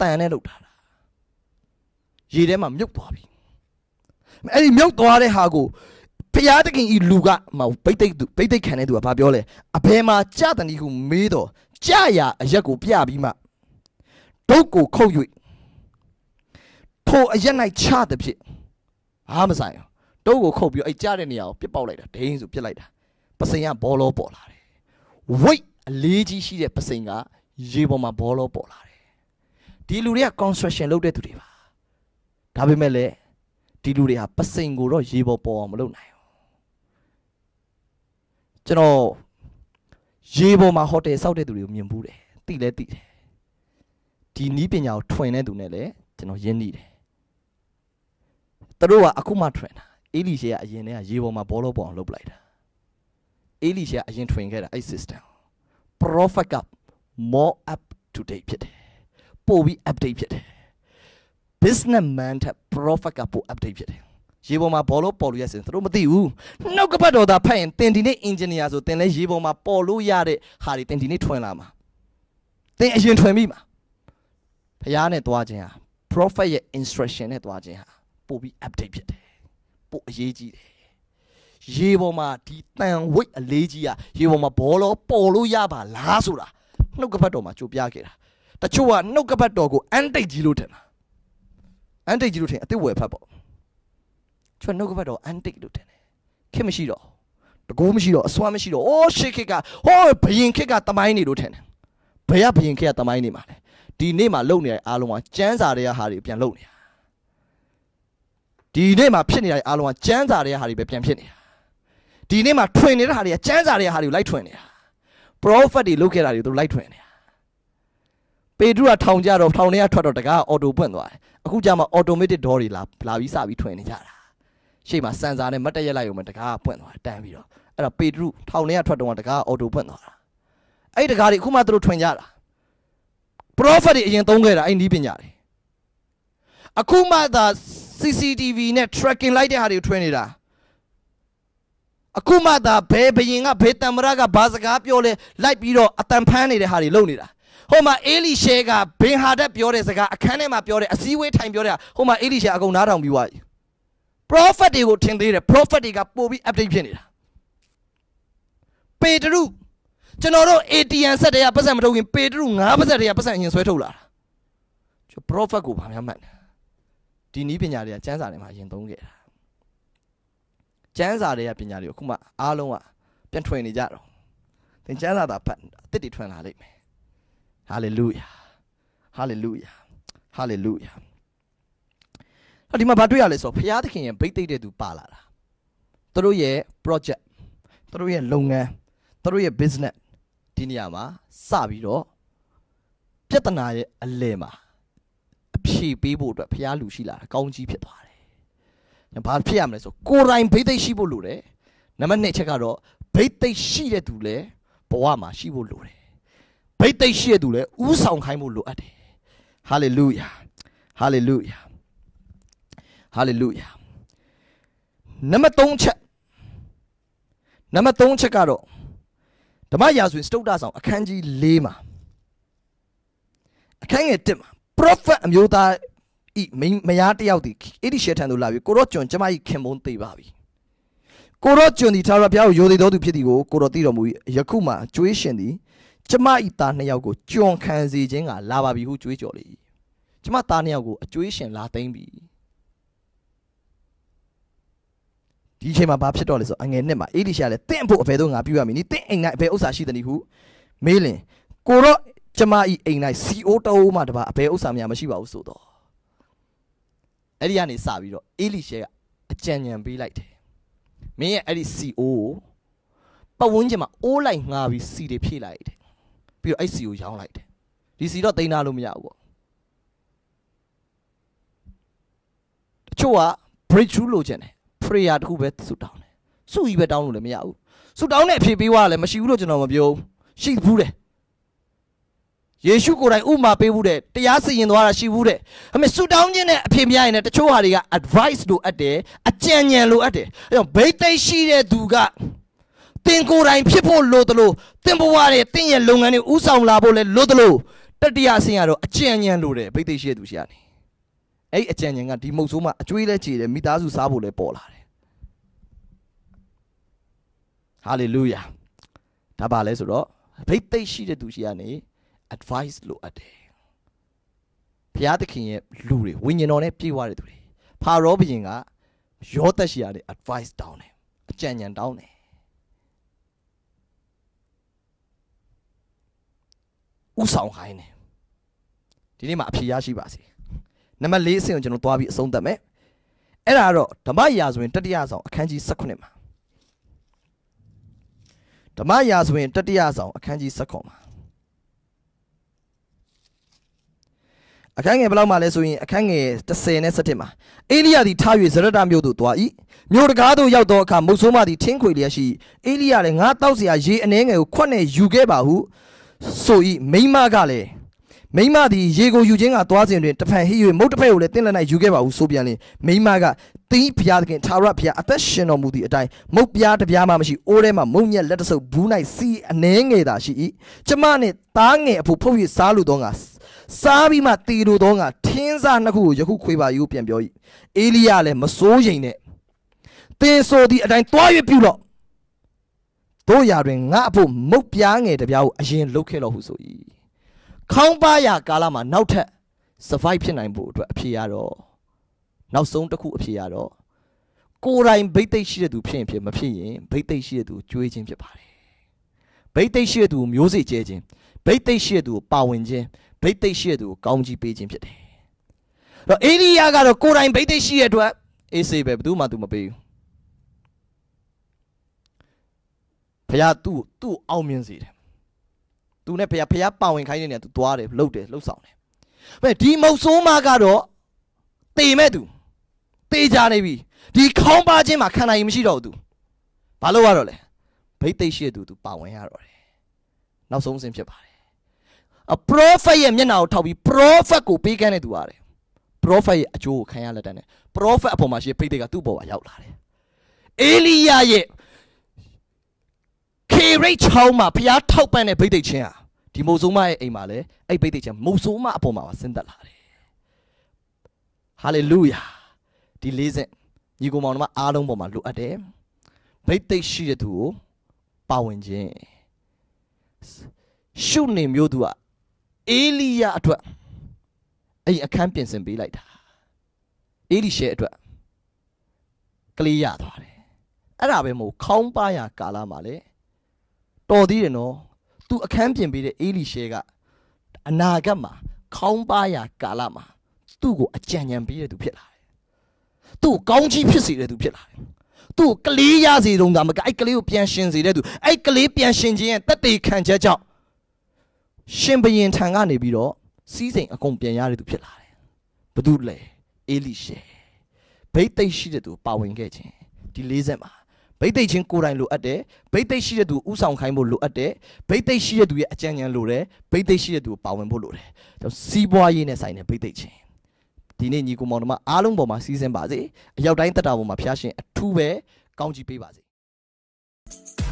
တန်နဲ့လုပ်ထားတာရေထဲမှာမြုပ်သွားပြီအဲ့ဒီမြုပ်သွားတဲ့ဟာကိုဖျားတခင်ဤလူကမဘိတ်တိတ်ဘိတ်တိတ်ခံတဲ့သူကဘာပြောလဲအဘယ်မှာကြတန်ဒီကိုမေးတော့ကြရာအရက်ကိုပြပြီးမှဒုတ်ကိုခုတ်၍ထိုအရက်၌ချသည်ဖြစ်ဘာမှမဆိုင်ဘူးတုပ်ကိုခုတ်ပြီးအဲ့ကြားတဲ့နေရာကိုပြစ်ပေါက်လိုက်တာဒိန်းဆိုပြစ်လိုက်တာပစိန်ကဘောလောပေါ်လာတယ်ဝိတ်အလေးကြီးရှိတဲ့ပစိန်ကရေပေါ်မှာဘောလောပေါ်လာတယ်ဒီလူတွေက construction လုပ်တဲ့သူတွေပါဒါပေမဲ့လည်းဒီလူတွေဟာပစိန်ကိုတော့ရေပေါ်ပေါ်အောင်မလုပ်နိုင်ဘူးကျွန်တော်ရေပေါ်မှာဟိုတယ်ဆောက်တဲ့သူတွေကိုမြင်ဘူးတယ်သိလဲသိတယ်ဒီနီးပညာကိုထွင်တဲ့သူနဲ့လည်းကျွန်တော်ယဉ်နေတယ်သူတို့ကအခုမှထွင်တာအေလီရှေကအရင်တည်းကရေပေါ်မှာဘောလုံးပေါ်အောင်လုပ်ပလိုက်တာအေလီရှေကအရင်ထွင်ခဲ့တာအဲ့ system prophet က more up to date ဖြစ်တယ်ပို့ပြီး update ဖြစ်တယ် businessman ထက် prophet ကပို့ update ဖြစ်တယ်ရေပေါ်မှာဘောလို့ပေါ်လို့ရစင်သူတို့မသိဘူးနှုတ်ကပတ်တော်သာဖတ်ရင်တင်ဒီနေ့ engineer ဆိုတင်လဲရေပေါ်မှာပေါ်လို့ရတဲ့ဟာတွေတင်ဒီနေ့ထွင်လာမှာတင်အရင်ထွင်ပြီမှာဖះနဲ့တွားခြင်းဟာ prophet ရဲ့ instruction နဲ့တွားခြင်းဟာပို့ပြီး update ဖြစ်တယ်ပို့အရေးကြီးတယ်ရေပေါ်မှာဒီတန်ဝိတ်အလေးကြီးကရေပေါ်မှာဘောလုံးပေါ်လို့ရပါလားဆိုတာနှုတ်ကပတ်တော်မှာကြိုပြခဲ့တာတချို့ကနှုတ်ကပတ်တော်ကိုအန်တိတ်ကြီးလို့ထင်တာအန်တိတ်ကြီးလို့ထင်အစ်စ်ဝယ်ဖတ်ပေါ့ချွတ်နှုတ်ကပတ်တော်အန်တိတ်လို့ထင်တယ်ခင်မရှိတော့တကူမရှိတော့အစွမ်းမရှိတော့အိုးရှေ့ခေတ်ကဟိုးဘယင်ခေတ်ကတမိုင်းနေလို့ထင်တယ်ဘယ်ကဘယင်ခေတ်ကတမိုင်းနေမှာလဲဒီနေ့မှာလုံနေရအားလုံးကစံစာတွေကဟာတွေပြန်လုံနေတာဒီနေ့မှာဖြစ်နေတဲ့အားလုံးကစံစာတဲ့ဟာတွေပဲပြန်ဖြစ်နေတာဒီနေ့မှာထွင်နေတဲ့ဟာတွေကစံစာတဲ့ဟာတွေကိုလိုက်ထွင်နေတာ prophet တွေလုပ်ခဲ့တာတွေသူလိုက်ထွင်နေတာပေတုကထောင်ကြတော့ထောင်ထဲကထွက်တော့တကားအော်တိုပွင့်သွားတယ်အခုကျမှ automatic door တွေလာလာပြီးစပြီးထွင်နေကြတာရှေ့မှာစံစာနဲ့မတ်တရက်လိုက်အောင်မတကားပွင့်သွားတန်းပြီးတော့အဲ့ဒါပေတုထောင်ထဲကထွက်တော့တကားအော်တိုပွင့်သွားတာအဲ့ဒီတကားတွေအခုမှသူတို့ထွင်ကြတာ prophet တွေအရင်သုံးခဲ့တာအဲ့ဒီပညာတွေအခုမှသာ CCTV နဲ့ tracking လိုက်တဲ့ဟာတွေထွင်နေတာအခုမှသာဘယ်ဘယင်ကဘယ်တမရကဘာစကားပြောလဲလိုက်ပြီးတော့အတန်ဖန်းနေတဲ့ဟာတွေလုပ်နေတာဟိုမှာအေလီရှဲကဘင်ဟာဒက်ပြောတဲ့စကားအခန်းထဲမှာပြောတဲ့အစည်းအဝေးထိုင်ပြောတဲ့ဟိုမှာအေလီရှဲအကုန်နားထောင်ပြီးွားပြီ prophet တွေကိုထင်သေးတယ် prophet တွေကပို့ပြီး update ဖြစ်နေတာပေတရုကျွန်တော်တို့ ATN ဆက်တွေကပတ်စံမထုတ်ခင်ပေတရု9ပတ်စံတွေကပတ်စံအရင်ဆွဲထုတ်လာတာကျွန်တော် prophet ကိုဗာများမှတ်တယ်ဒီနည်းပညာတွေကကျမ်းစာတွေမှာအရင်သုံးခဲ့တာကျမ်းစာတွေကပညာတွေကိုအခုမှအားလုံးကပြန်ထွင်နေကြတော့သင်ကျမ်းစာသာဖတ်အသစ်တွေထွင်လာလိမ့်မယ်ဟာလေလုယာဟာလေလုယာဟာလေလုယာအဲ့ဒီမှာဘာတွေ့ရလဲဆိုတော့ဘုရားသခင်ရဲ့ဗိတ်သိက်တဲ့သူပါလာတာသူတို့ရဲ့ project သူတို့ရဲ့လုပ်ငန်းသူတို့ရဲ့ business ဒီနေရာမှာစပြီးတော့ပြဿနာရဲ့အလဲမှာဖြည့်ပေးဖို့အတွက်ဖရားလူရှိလာတာကောင်းကြီးဖြစ်သွားတယ်။ညဘာဖြစ်ရမလဲဆိုကိုယ်တိုင်ဘိသိက်ရှိဖို့လိုတယ်။နံပါတ်2ချက်ကတော့ဘိသိက်ရှိတဲ့သူလည်းဘဝမှာရှိဖို့လိုတယ်။ဘိသိက်ရှိတဲ့သူလည်းဥဆောင်ခိုင်းဖို့လိုအပ်တယ်။ဟာလေလုယာ။ဟာလေလုယာ။ဟာလေလုယာ။နံပါတ်3ချက်နံပါတ်3ချက်ကတော့ဓမ္မရာဇဝင်စတုတ္တဆောင်အခန်းကြီး၄မှာအခန်းငယ်1မှာ prophet အမျိုးသားဤမယားတယောက်ဒီအဲ့ဒီရှေထံသို့လာပြီကိုရောကျွန်ကျမဤခင်မုန်းသေးပါပြီကိုရောကျွန်ဒီထာဝရဘုရားကိုယိုသေးတော်သူဖြစ်သည်ကိုကိုရောသိတော်မူ၏ယခုမှကြွေးရှင်သည်ကျမဤသားနှစ်ယောက်ကိုကျွန်ခံစေခြင်းကလာပါပြီဟုကြွေးကြော်လေ၏ကျမသားနှစ်ယောက်ကိုအကြွေးရှင်လာသိမ့်ပြီဒီအချိန်မှာဘာဖြစ်တော့လဲဆိုအငယ်နှစ်မှာအေလိရှာလည်းတင့်ဖို့အဘယ်တော့ငါပြုရမည်နီတင့်အိမ်ကအဘယ်ဥစ္စာရှိသနည်းဟုမေးလင်ကိုရောကျမဤအိမ်၌စီအိုးတအိုးမှတပါအဘယ်ဥစ္စာများမရှိပါဘူးဆိုတော့အဲ့ဒီကနေစပြီးတော့အေလိရှေကအကြံဉာဏ်ပေးလိုက်တယ်မင်းရဲ့အဲ့ဒီစီအိုးကိုပဝန်းကျင်မှာအိုးလိုက်ငါပြီးစီတွေဖြည့်လိုက်တယ်ပြီးတော့အဲ့စီကိုရောင်းလိုက်တယ်ဒီစီတော့တိန်းထားလို့မရဘူးပေါ့တချို့က breakthrough လိုချင်တယ် prayer တခုပဲဆူတောင်းတယ်ဆူကြီးပဲတောင်းလို့လည်းမရဘူးဆူတောင်းတဲ့အဖြေပေးွားလည်းမရှိဘူးလို့ကျွန်တော်မပြောရှိဘူးတယ်ယေရှုကိုယ်တိုင်ဥမာပေးဘူးတဲ့တရားစီရင်သွားတာရှိဘူးတဲ့အမေဆူတောင်းခြင်းနဲ့အဖေမရရင်လည်းတချို့ဟာတွေက advice လိုအပ်တယ်အကြံဉာဏ်လိုအပ်တယ်အဲတော့ဘိတ်သိက်ရှိတဲ့သူကတင်ကိုယ်တိုင်ဖြစ်ဖို့လိုသလိုတင်ဘဝတွေတင်ရဲ့လုပ်ငန်းတွေဥဆောင်လာဖို့လည်းလိုသလိုတတိယအဆင့်ကတော့အကြံဉာဏ်လိုတယ်ဘိတ်သိက်ရှိတဲ့သူရှိရတယ်အဲ့ဒီအကြံဉာဏ်ကဒီမုတ်ဆိုးမှာအကျွေးလဲခြေတယ်မိသားစုစားဖို့လည်းပေါ်လာတယ် hallelujah ဒါပါလဲဆိုတော့ဘိတ်သိက်ရှိတဲ့သူရှိရနေ advice လိုအပ်တယ်ဘုရားသခင်ရဲ့လူတွေဝိညာဉ်တော်နဲ့ပြည့်ဝတဲ့သူတွေဖာရောဘုရင်ကယောသက်ရှိရတဲ့ advice တောင်းတယ်အကြံဉာဏ်တောင်းတယ်ဥဆောင်ခိုင်းတယ်ဒီနေ့မှာအဖြေရရှိပါစေနံပါတ်၄အဆင့်ကိုကျွန်တော်သွားပြီးအဆုံးသတ်မယ်အဲ့ဒါတော့ဓမ္မရာဇဝင်တတိယဆောင်အခန်းကြီး19မှာဓမ္မရာဇဝင်တတိယဆောင်အခန်းကြီး19မှာအခန်းငယ်ဘယ်လောက်မှလဲဆိုရင်အခန်းငယ်30နဲ့17မှာအေလိယသည်ထား၍ဇရတမြို့သို့သွား၏မြို့တကားသို့ရောက်သောအခါမုတ်ဆိုးမသည်ထင်းခွေလျက်ရှိအေလိယလည်းငါတောက်เสียရေအနှဲငယ်ကိုခွက်နဲ့ယူခဲ့ပါဟုဆို၏မိမကလည်းမိမသည်ရေကိုယူခြင်းကသွားစဉ်တွင်တဖန်ဟိ၍မုတ်တစ်ဖက်ကိုလည်းတင်းလက်၌ယူခဲ့ပါဟုဆိုပြန်လင်မိမကသီးဖျားသခင်သာရဖျားအသက်ရှင်တော်မူသည့်အတိုင်းမုတ်ပြားတစ်ပြားမှမရှိအိုးထဲမှမုတ်ညက်လက်တဆုပ်ဘူး၌စီအနှဲငယ်သာရှိ၏ကျမနှင့်သားငယ်အဖို့ဖုတ်၍စားလိုသောငါစားပြီးမှတေတို့သောငါထင်းစားနှစ်ခုကိုယခုခွေပါယူပြန်ပြော၏အေလိယလည်းမစိုးရိမ်နဲ့သင်ဆိုသည်အတိုင်းသွား၍ပြုလော့တို့ရာတွင်ငါအဖို့မုတ်ပြားငယ်တပြားကိုအရင်လုတ်ခဲ့တော့ဟုဆို၏ခေါင်းပါရာကာလမှာနောက်ထပ် survive ဖြစ်နိုင်ဖို့အတွက်အဖြေရတော့နောက်ဆုံးတစ်ခုအဖြေရတော့ကိုယ်တိုင်ဗိတ်သိက်ရှိတဲ့သူဖြစ်ရင်ဖြစ်မဖြစ်ရင်ဗိတ်သိက်ရှိတဲ့သူကြွေးခြင်းဖြစ်ပါတယ်ဗိတ်သိက်ရှိတဲ့သူကိုမျိုးစေ့ကျဲခြင်းဗိတ်သိက်ရှိတဲ့သူကိုပါဝင်ခြင်းဗိသိက်ရှိတဲ့သူကိုကောင်းကြီးပေးခြင်းဖြစ်တယ်။တော့အေလိယားကတော့ကိုယ်တိုင်ဗိသိက်ရှိတဲ့အတွက်အေးစေပဲဘယ်သူမှသူမပေးဘူး။ဖခင်သူ့သူ့အောင်မြင်စေတယ်။သူနဲ့ဖခင်ဖခင်ပါဝင်ခိုင်းတဲ့နေရာသူသွားတယ်လှုပ်တယ်လှုပ်ဆောင်တယ်။ဘယ်ဒီမုတ်ဆိုးမကတော့တေမဲ့သူတေချာနေပြီ။ဒီခေါင်းပါခြင်းမှာခံနိုင်မရှိတော့ဘူးသူ။ဘာလို့ရတော့လဲ။ဗိသိက်ရှိတဲ့သူသူပါဝင်ရတော့တယ်။နောက်ဆုံးအဆင့်ဖြစ်ပါတယ်အ prophet ရဲ့မျက်နှာကိုထောက်ပြီး prophet ကိုပေးကမ်းတဲ့သူပါတယ် prophet ရဲ့အကျိုးကိုခံရလက်တန်းတယ် prophet အပေါ်မှာရှိတဲ့ဖိတ်တွေကသူ့ပေါ်မှာရောက်လာတယ်အေလိယရဲ့ခေရိတ်ချောင်းမှာဘုရားထောက်ပံ့တဲ့ဗိသိက်ချင်းဟာဒီမုတ်ဆိုးမရဲ့အိမ်မှာလည်းအဲ့ဗိသိက်ချင်းမုတ်ဆိုးမအပေါ်မှာဆင်းသက်လာတယ်ဟာလေလုယာဒီလေးစင်ညီကောင်မောင်တို့မအားလုံးပေါ်မှာလိုအပ်တယ်ဗိသိက်ရှိတဲ့သူကိုပါဝင်ခြင်းရှုနေမျိုးသူကအေလိယအတွက်အဲ့အခန်းပြင်ဆင်ပေးလိုက်တာအေလိရှဲအတွက်ကလေးရသွားတယ်အဲ့ဒါပဲမဟုတ်ခေါင်းပါရကာလမှာလေတော်သေးတယ်နော်သူအခန်းပြင်ပေးတဲ့အေလိရှဲကအနာဂတ်မှာခေါင်းပါရကာလမှာသူ့ကိုအကြံဉာဏ်ပေးတဲ့သူဖြစ်လာတယ်သူ့ကိုကောင်းချီးဖြစ်စေတဲ့သူဖြစ်လာတယ်သူ့ကိုကလေးရစေတုံးတာမကအဲ့ကလေးကိုပြန်ရှင်စေတဲ့သူအဲ့ကလေးပြန်ရှင်ခြင်းရဲ့တသက်ခံချက်ကြောင့်ရှင်ဘရင်ထံကနေပြီးတော့စီးစိမ်အကုန်ပြန်ရတဲ့သူဖြစ်လာတယ်ဘသူလဲအေလိရှေဘိတ်သိက်ရှိတဲ့သူပါဝင်ခဲ့ခြင်းဒီ40မှာဘိတ်သိက်ချင်းကိုယ်တိုင်လိုအပ်တယ်ဘိတ်သိက်ရှိတဲ့သူဥဆောင်ခိုင်းဖို့လိုအပ်တယ်ဘိတ်သိက်ရှိတဲ့သူရဲ့အကြံဉာဏ်လိုတယ်ဘိတ်သိက်ရှိတဲ့သူပါဝင်ဖို့လိုတယ်ဒါစီးပွားရေးနဲ့ဆိုင်တဲ့ဘိတ်သိက်ချင်းဒီနေ့ညီကိုမောင်တို့မအားလုံးပေါ်မှာစီစဉ်ပါစေအရောက်တိုင်းတက်တာပေါ်မှာဖျားရှင်အထူးပဲကောင်းချီးပေးပါစေ thank you